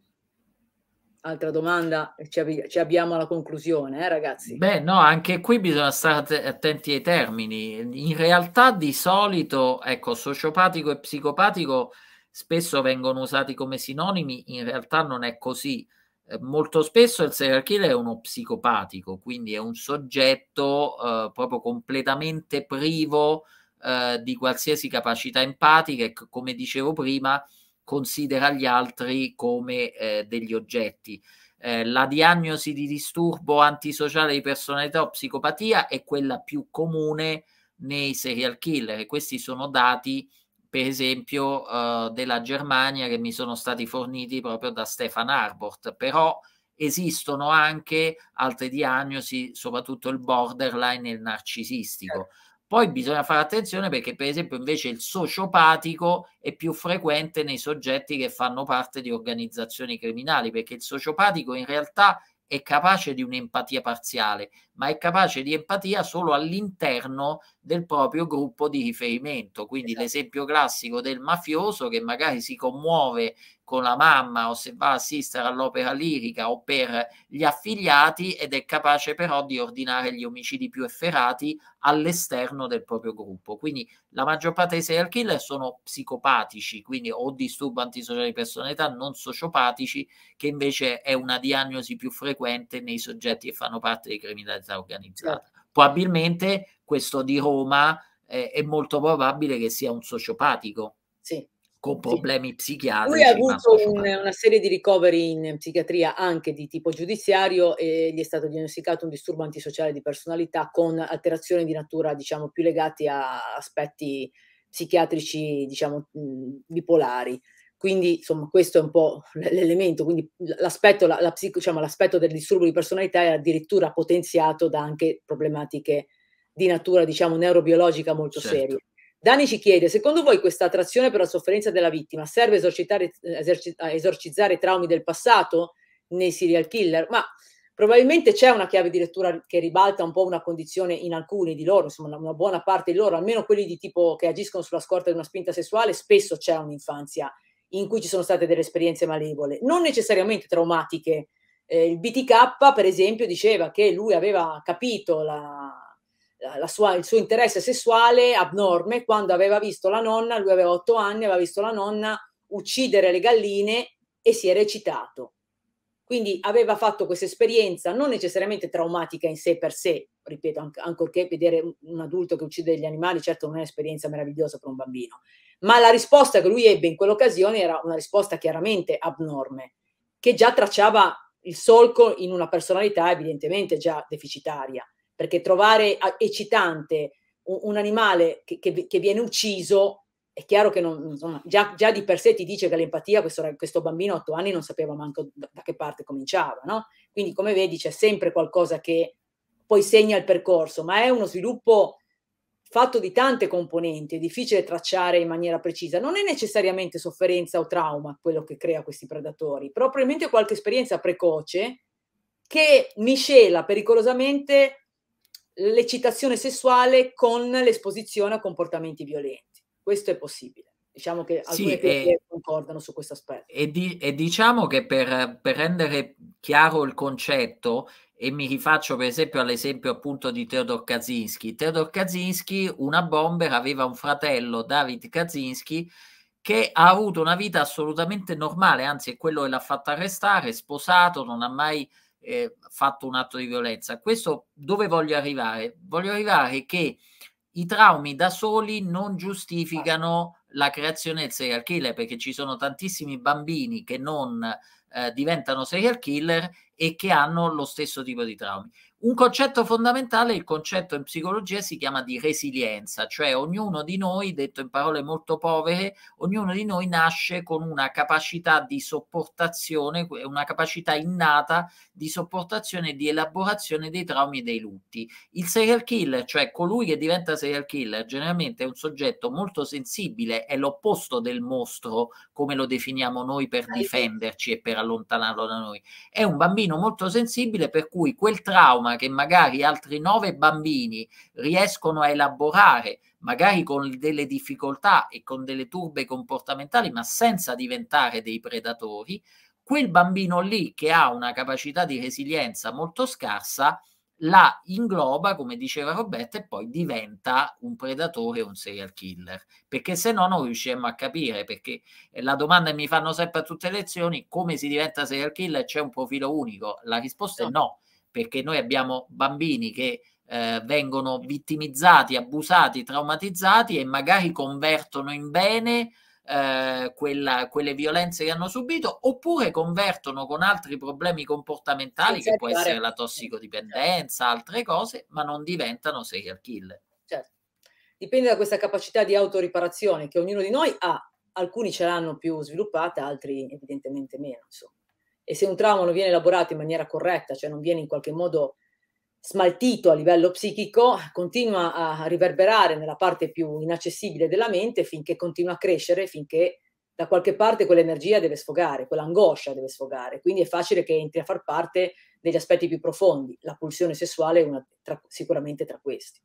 Altra domanda, ci, ab- ci abbiamo alla conclusione, eh, ragazzi. Beh, no, anche qui bisogna stare attenti ai termini. In realtà, di solito, ecco, sociopatico e psicopatico spesso vengono usati come sinonimi, in realtà non è così. Eh, molto spesso il serial killer è uno psicopatico, quindi è un soggetto eh, proprio completamente privo eh, di qualsiasi capacità empatica e, come dicevo prima, considera gli altri come eh, degli oggetti. Eh, la diagnosi di disturbo antisociale di personalità o psicopatia è quella più comune nei serial killer e questi sono dati per esempio eh, della Germania che mi sono stati forniti proprio da Stefan Arbort, però esistono anche altre diagnosi, soprattutto il borderline e il narcisistico. Certo. Poi bisogna fare attenzione perché per esempio invece il sociopatico è più frequente nei soggetti che fanno parte di organizzazioni criminali, perché il sociopatico in realtà è capace di un'empatia parziale, ma è capace di empatia solo all'interno del proprio gruppo di riferimento. Quindi esatto. l'esempio classico del mafioso che magari si commuove con la mamma o se va a assistere all'opera lirica o per gli affiliati ed è capace però di ordinare gli omicidi più efferati all'esterno del proprio gruppo. Quindi la maggior parte dei serial killer sono psicopatici, quindi o disturbo antisociale di personalità, non sociopatici, che invece è una diagnosi più frequente nei soggetti che fanno parte dei criminalità criminalità organizzata. Certo. Probabilmente questo di Roma eh, è molto probabile che sia un sociopatico. Sì con problemi sì. psichiatrici. Lui ha avuto un, una serie di ricoveri in psichiatria anche di tipo giudiziario e gli è stato diagnosticato un disturbo antisociale di personalità con alterazioni di natura, diciamo, più legate a aspetti psichiatrici, diciamo, mh, bipolari. Quindi, insomma, questo è un po' l'elemento, quindi l'aspetto, la, la psico, diciamo, l'aspetto del disturbo di personalità è addirittura potenziato da anche problematiche di natura, diciamo, neurobiologica molto certo. serie. Dani ci chiede, secondo voi questa attrazione per la sofferenza della vittima serve a esorcizzare traumi del passato nei serial killer? Ma probabilmente c'è una chiave di lettura che ribalta un po' una condizione in alcuni di loro, insomma una, buona parte di loro, almeno quelli di tipo che agiscono sulla scorta di una spinta sessuale, spesso c'è un'infanzia in cui ci sono state delle esperienze malevole, non necessariamente traumatiche. Eh, il BTK, per esempio, diceva che lui aveva capito la, la sua, il suo interesse sessuale abnorme quando aveva visto la nonna, lui aveva otto anni, aveva visto la nonna uccidere le galline e si era eccitato. Quindi aveva fatto questa esperienza non necessariamente traumatica in sé per sé, ripeto, anche, ancorché vedere un adulto che uccide degli animali, certo non è un'esperienza meravigliosa per un bambino, ma la risposta che lui ebbe in quell'occasione era una risposta chiaramente abnorme, che già tracciava il solco in una personalità evidentemente già deficitaria, perché trovare eccitante un, un animale che, che, che viene ucciso è chiaro che non, insomma, già, già, di per sé ti dice che l'empatia, questo, questo bambino a otto anni non sapeva manco da, che parte cominciava, no? Quindi come vedi c'è sempre qualcosa che poi segna il percorso, ma è uno sviluppo fatto di tante componenti, è difficile tracciare in maniera precisa. Non è necessariamente sofferenza o trauma quello che crea questi predatori, però probabilmente qualche esperienza precoce che miscela pericolosamente l'eccitazione sessuale con l'esposizione a comportamenti violenti. Questo è possibile. Diciamo che alcune sì, e, concordano su questo aspetto. E, di, e diciamo che per, per, rendere chiaro il concetto, e mi rifaccio per esempio all'esempio appunto di Teodor Kaczynski. Teodor Kaczynski, una bomber, aveva un fratello, David Kaczynski, che ha avuto una vita assolutamente normale, anzi è quello che l'ha fatta arrestare, sposato, non ha mai eh, fatto un atto di violenza. Questo dove voglio arrivare? Voglio arrivare che i traumi da soli non certo. giustificano la creazione del serial killer perché ci sono tantissimi bambini che non eh, diventano serial killer e che hanno lo stesso tipo di traumi. Un concetto fondamentale, il concetto in psicologia si chiama di resilienza, cioè ognuno di noi, detto in parole molto povere, ognuno di noi nasce con una capacità di sopportazione, una capacità innata di sopportazione e di elaborazione dei traumi e dei lutti. Il serial killer, cioè colui che diventa serial killer, generalmente è un soggetto molto sensibile, è l'opposto del mostro come lo definiamo noi per difenderci e per allontanarlo da noi. È un bambino molto sensibile per cui quel trauma programma che magari altri nove bambini riescono a elaborare, magari con delle difficoltà e con delle turbe comportamentali, ma senza diventare dei predatori, quel bambino lì che ha una capacità di resilienza molto scarsa la ingloba, come diceva Roberta, e poi diventa un predatore un serial killer, perché se no non riusciremo a capire, perché eh, la domanda che mi fanno sempre a tutte le lezioni, come si diventa serial killer? C'è un profilo unico? La risposta no. è no, perché noi abbiamo bambini che eh, vengono vittimizzati, abusati, traumatizzati e magari convertono in bene eh, quella, quelle violenze che hanno subito oppure convertono con altri problemi comportamentali Senza che può essere la tossicodipendenza, altre cose, ma non diventano serial killer. Certo. Dipende da questa capacità di autoriparazione che ognuno di noi ha, alcuni ce l'hanno più sviluppata, altri evidentemente meno. Insomma e se un trauma non viene elaborato in maniera corretta, cioè non viene in qualche modo smaltito a livello psichico, continua a riverberare nella parte più inaccessibile della mente finché continua a crescere, finché da qualche parte quell'energia deve sfogare, quell'angoscia deve sfogare. Quindi è facile che entri a far parte degli aspetti più profondi. La pulsione sessuale è una, tra, sicuramente tra questi.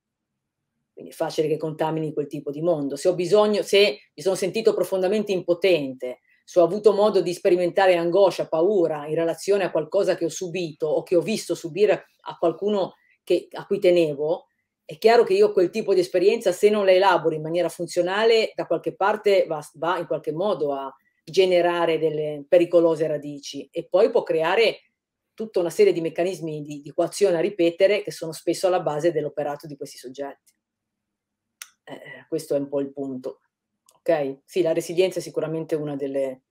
Quindi è facile che contamini quel tipo di mondo. Se ho bisogno, se mi sono sentito profondamente impotente, se ho avuto modo di sperimentare angoscia, paura in relazione a qualcosa che ho subito o che ho visto subire a qualcuno che, a cui tenevo, è chiaro che io quel tipo di esperienza, se non la elaboro in maniera funzionale, da qualche parte va, va in qualche modo a generare delle pericolose radici e poi può creare tutta una serie di meccanismi di, di coazione a ripetere che sono spesso alla base dell'operato di questi soggetti. Eh, eh questo è un po' il punto. Ok? Sì, la resilienza è sicuramente una delle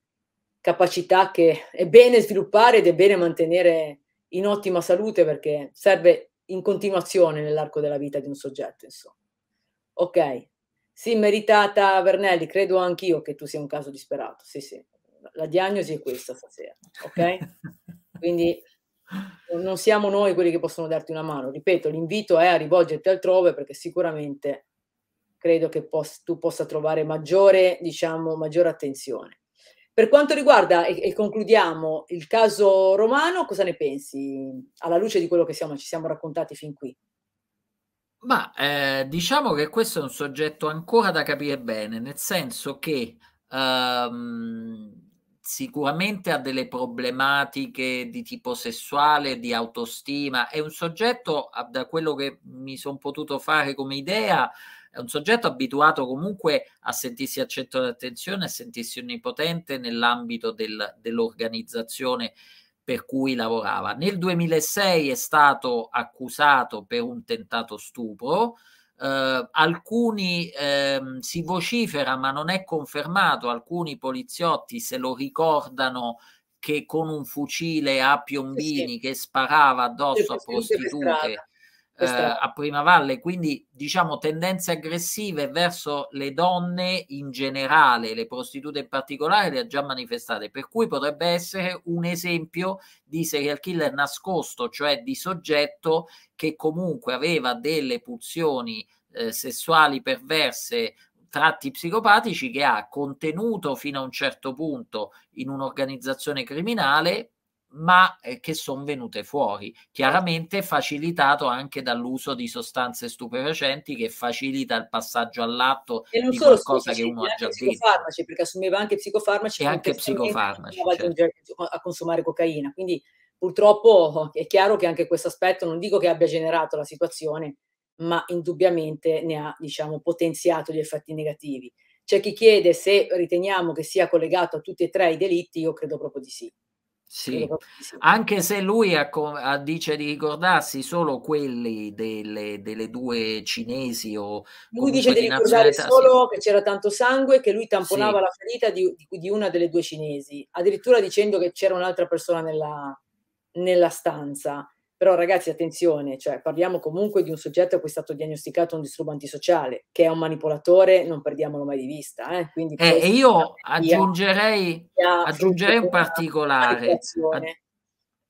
capacità che è bene sviluppare ed è bene mantenere in ottima salute perché serve in continuazione nell'arco della vita di un soggetto, insomma. Ok, sì, meritata Vernelli, credo anch'io che tu sia un caso disperato. Sì, sì, la diagnosi è questa stasera, ok? Quindi non siamo noi quelli che possono darti una mano. Ripeto, l'invito è a rivolgerti altrove perché sicuramente credo che poss- tu possa trovare maggiore, diciamo, maggiore attenzione. Per quanto riguarda, e, e, concludiamo, il caso romano, cosa ne pensi alla luce di quello che siamo, ci siamo raccontati fin qui? Ma eh, diciamo che questo è un soggetto ancora da capire bene, nel senso che ehm, sicuramente ha delle problematiche di tipo sessuale, di autostima, è un soggetto, da quello che mi sono potuto fare come idea, è un soggetto abituato comunque a sentirsi al centro d'attenzione, a sentirsi onnipotente nell'ambito del, dell'organizzazione per cui lavorava. Nel 2006 è stato accusato per un tentato stupro. Eh, alcuni eh, si vocifera, ma non è confermato. Alcuni poliziotti se lo ricordano che con un fucile a piombini sì, sì. che sparava addosso sì, a prostitute eh, a Prima Valle, quindi diciamo tendenze aggressive verso le donne in generale, le prostitute in particolare, le ha già manifestate, per cui potrebbe essere un esempio di serial killer nascosto, cioè di soggetto che comunque aveva delle pulsioni eh, sessuali perverse tratti psicopatici che ha contenuto fino a un certo punto in un'organizzazione criminale, ma eh, che sono venute fuori, chiaramente facilitato anche dall'uso di sostanze stupefacenti che facilita il passaggio all'atto e non di solo, qualcosa che uno ha già detto. Perché assumeva anche psicofarmaci e anche psicofarmaci certo. a consumare cocaina. Quindi purtroppo è chiaro che anche questo aspetto non dico che abbia generato la situazione, ma indubbiamente ne ha diciamo, potenziato gli effetti negativi. C'è chi chiede se riteniamo che sia collegato a tutti e tre i delitti, io credo proprio di sì. Sì, anche se lui ha, ha, dice di ricordarsi solo quelli delle, delle due cinesi o lui dice di, di ricordare solo sì. che c'era tanto sangue che lui tamponava sì. la ferita di, di, una delle due cinesi, addirittura dicendo che c'era un'altra persona nella, nella stanza. Però ragazzi, attenzione, cioè, parliamo comunque di un soggetto a cui è stato diagnosticato un disturbo antisociale, che è un manipolatore, non perdiamolo mai di vista. Eh? Quindi, eh, e io aggiungerei, aggiungerei un particolare.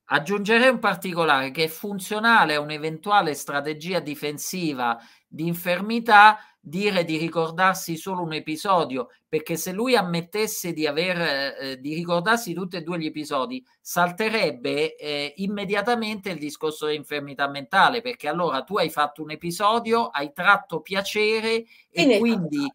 Aggiungerei un particolare che è funzionale a un'eventuale strategia difensiva di infermità dire di ricordarsi solo un episodio, perché se lui ammettesse di, aver, eh, eh, di ricordarsi tutti e due gli episodi, salterebbe eh, immediatamente il discorso di infermità mentale, perché allora tu hai fatto un episodio, hai tratto piacere e, e quindi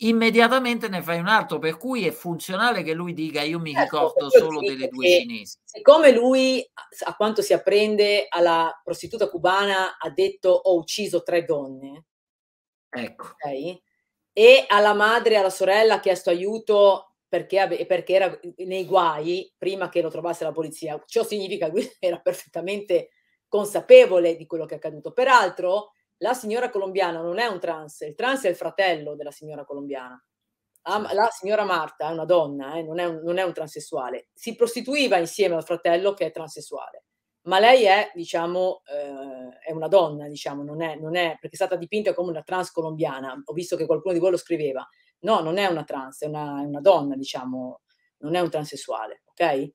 immediatamente ne fai un altro, per cui è funzionale che lui dica io mi certo, ricordo solo delle due cinesi. Siccome lui, a quanto si apprende, alla prostituta cubana ha detto ho ucciso tre donne, Ecco. Okay? E alla madre e alla sorella ha chiesto aiuto perché, perché, era nei guai prima che lo trovasse la polizia. Ciò significa che era perfettamente consapevole di quello che è accaduto. Peraltro, la signora colombiana non è un trans, il trans è il fratello della signora colombiana. La, la signora Marta è una donna, eh, non, è un, non è un transessuale. Si prostituiva insieme al fratello che è transessuale ma lei è, diciamo, eh, è una donna, diciamo, non è, non è, perché è stata dipinta come una trans colombiana, ho visto che qualcuno di voi lo scriveva, no, non è una trans, è una, è una donna, diciamo, non è un transessuale, ok?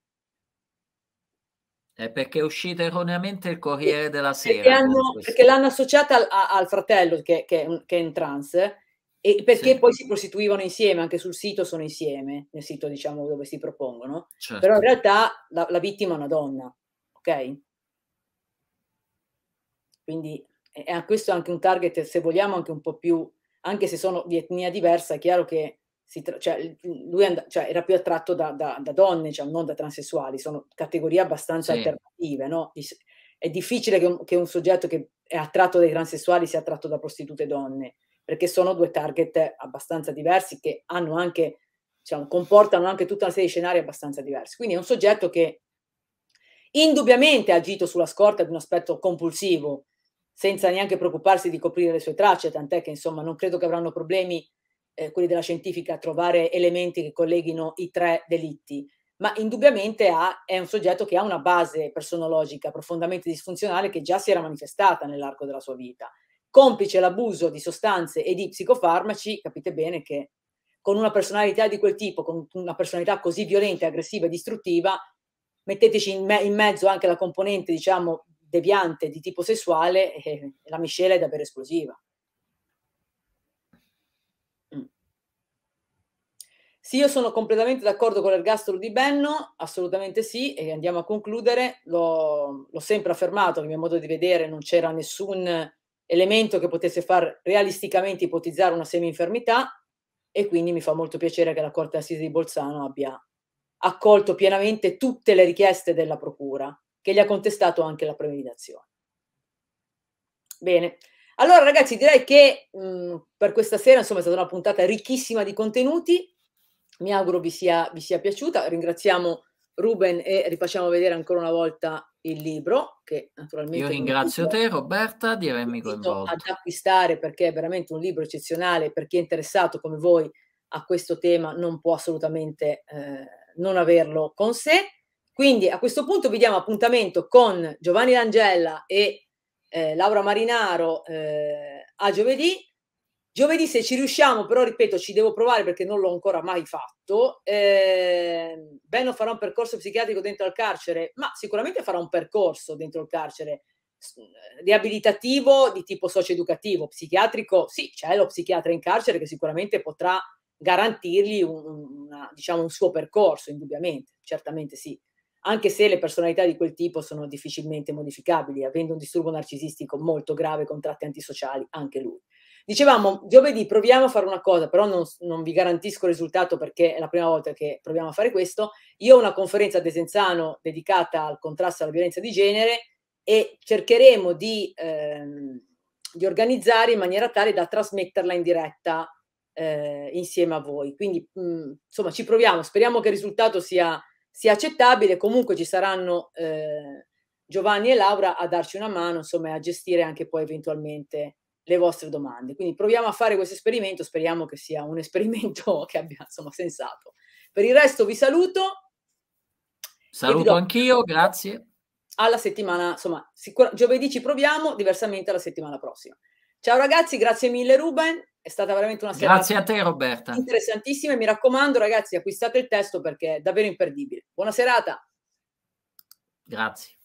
È perché è uscita erroneamente il Corriere della Sera. Perché, hanno, perché l'hanno associata al, al fratello che, che, è un, che, è in trans e perché sì. poi si prostituivano insieme, anche sul sito sono insieme, nel sito diciamo dove si propongono, certo. però in realtà la, la vittima è una donna ok? Quindi è, questo è anche un target, se vogliamo, anche un po' più, anche se sono di etnia diversa, è chiaro che tra- cioè, lui and- cioè, era più attratto da, da, da donne, cioè, non da transessuali, sono categorie abbastanza sì. alternative, no? È difficile che un, che un soggetto che è attratto dai transessuali sia attratto da prostitute donne, perché sono due target abbastanza diversi che hanno anche, diciamo, comportano anche tutta una serie di scenari abbastanza diversi. Quindi è un soggetto che indubbiamente ha agito sulla scorta di un aspetto compulsivo, senza neanche preoccuparsi di coprire le sue tracce, tant'è che insomma non credo che avranno problemi eh, quelli della scientifica a trovare elementi che colleghino i tre delitti, ma indubbiamente ha, è un soggetto che ha una base personologica profondamente disfunzionale che già si era manifestata nell'arco della sua vita. Complice l'abuso di sostanze e di psicofarmaci, capite bene che con una personalità di quel tipo, con una personalità così violenta, aggressiva e distruttiva, metteteci in, me- in mezzo anche la componente, diciamo, deviante di tipo sessuale, eh, la miscela è davvero esplosiva. Mm. Sì, io sono completamente d'accordo con l'ergastolo di Benno, assolutamente sì, e andiamo a concludere. L'ho, l'ho sempre affermato, a mio modo di vedere non c'era nessun elemento che potesse far realisticamente ipotizzare una semi-infermità e quindi mi fa molto piacere che la Corte Assise di Bolzano abbia accolto pienamente tutte le richieste della Procura, che gli ha contestato anche la premeditazione. Bene, allora ragazzi direi che mh, mm, per questa sera insomma è stata una puntata ricchissima di contenuti, mi auguro vi sia, vi sia piaciuta, ringraziamo Ruben e rifacciamo vedere ancora una volta il libro che naturalmente io ringrazio te Roberta di avermi coinvolto ad acquistare perché è veramente un libro eccezionale per chi è interessato come voi a questo tema non può assolutamente eh, non averlo con sé. Quindi a questo punto vi diamo appuntamento con Giovanni D'Angella e eh, Laura Marinaro eh, a giovedì. Giovedì se ci riusciamo, però ripeto, ci devo provare perché non l'ho ancora mai fatto. Eh, Benno farà un percorso psichiatrico dentro al carcere, ma sicuramente farà un percorso dentro il carcere eh, riabilitativo di tipo socioeducativo, educativo psichiatrico. Sì, c'è lo psichiatra in carcere che sicuramente potrà garantirgli un, una, diciamo, un suo percorso, indubbiamente, certamente sì. Anche se le personalità di quel tipo sono difficilmente modificabili, avendo un disturbo narcisistico molto grave con tratti antisociali, anche lui. Dicevamo, giovedì proviamo a fare una cosa, però non, non, vi garantisco il risultato perché è la prima volta che proviamo a fare questo. Io ho una conferenza a Desenzano dedicata al contrasto alla violenza di genere e cercheremo di, ehm, di organizzare in maniera tale da trasmetterla in diretta eh, insieme a voi. Quindi, mh, mm, insomma, ci proviamo, speriamo che il risultato sia, sia accettabile, comunque ci saranno eh, Giovanni e Laura a darci una mano, insomma, a gestire anche poi eventualmente le vostre domande. Quindi proviamo a fare questo esperimento, speriamo che sia un esperimento che abbia, insomma, sensato. Per il resto vi saluto. Saluto do... anch'io, grazie. Alla settimana, insomma, sicur- giovedì ci proviamo, diversamente alla settimana prossima. Ciao ragazzi, grazie mille Ruben, è stata veramente una serata. Grazie a te, Roberta. Interessantissima. E mi raccomando, ragazzi, acquistate il testo perché è davvero imperdibile. Buona serata. Grazie.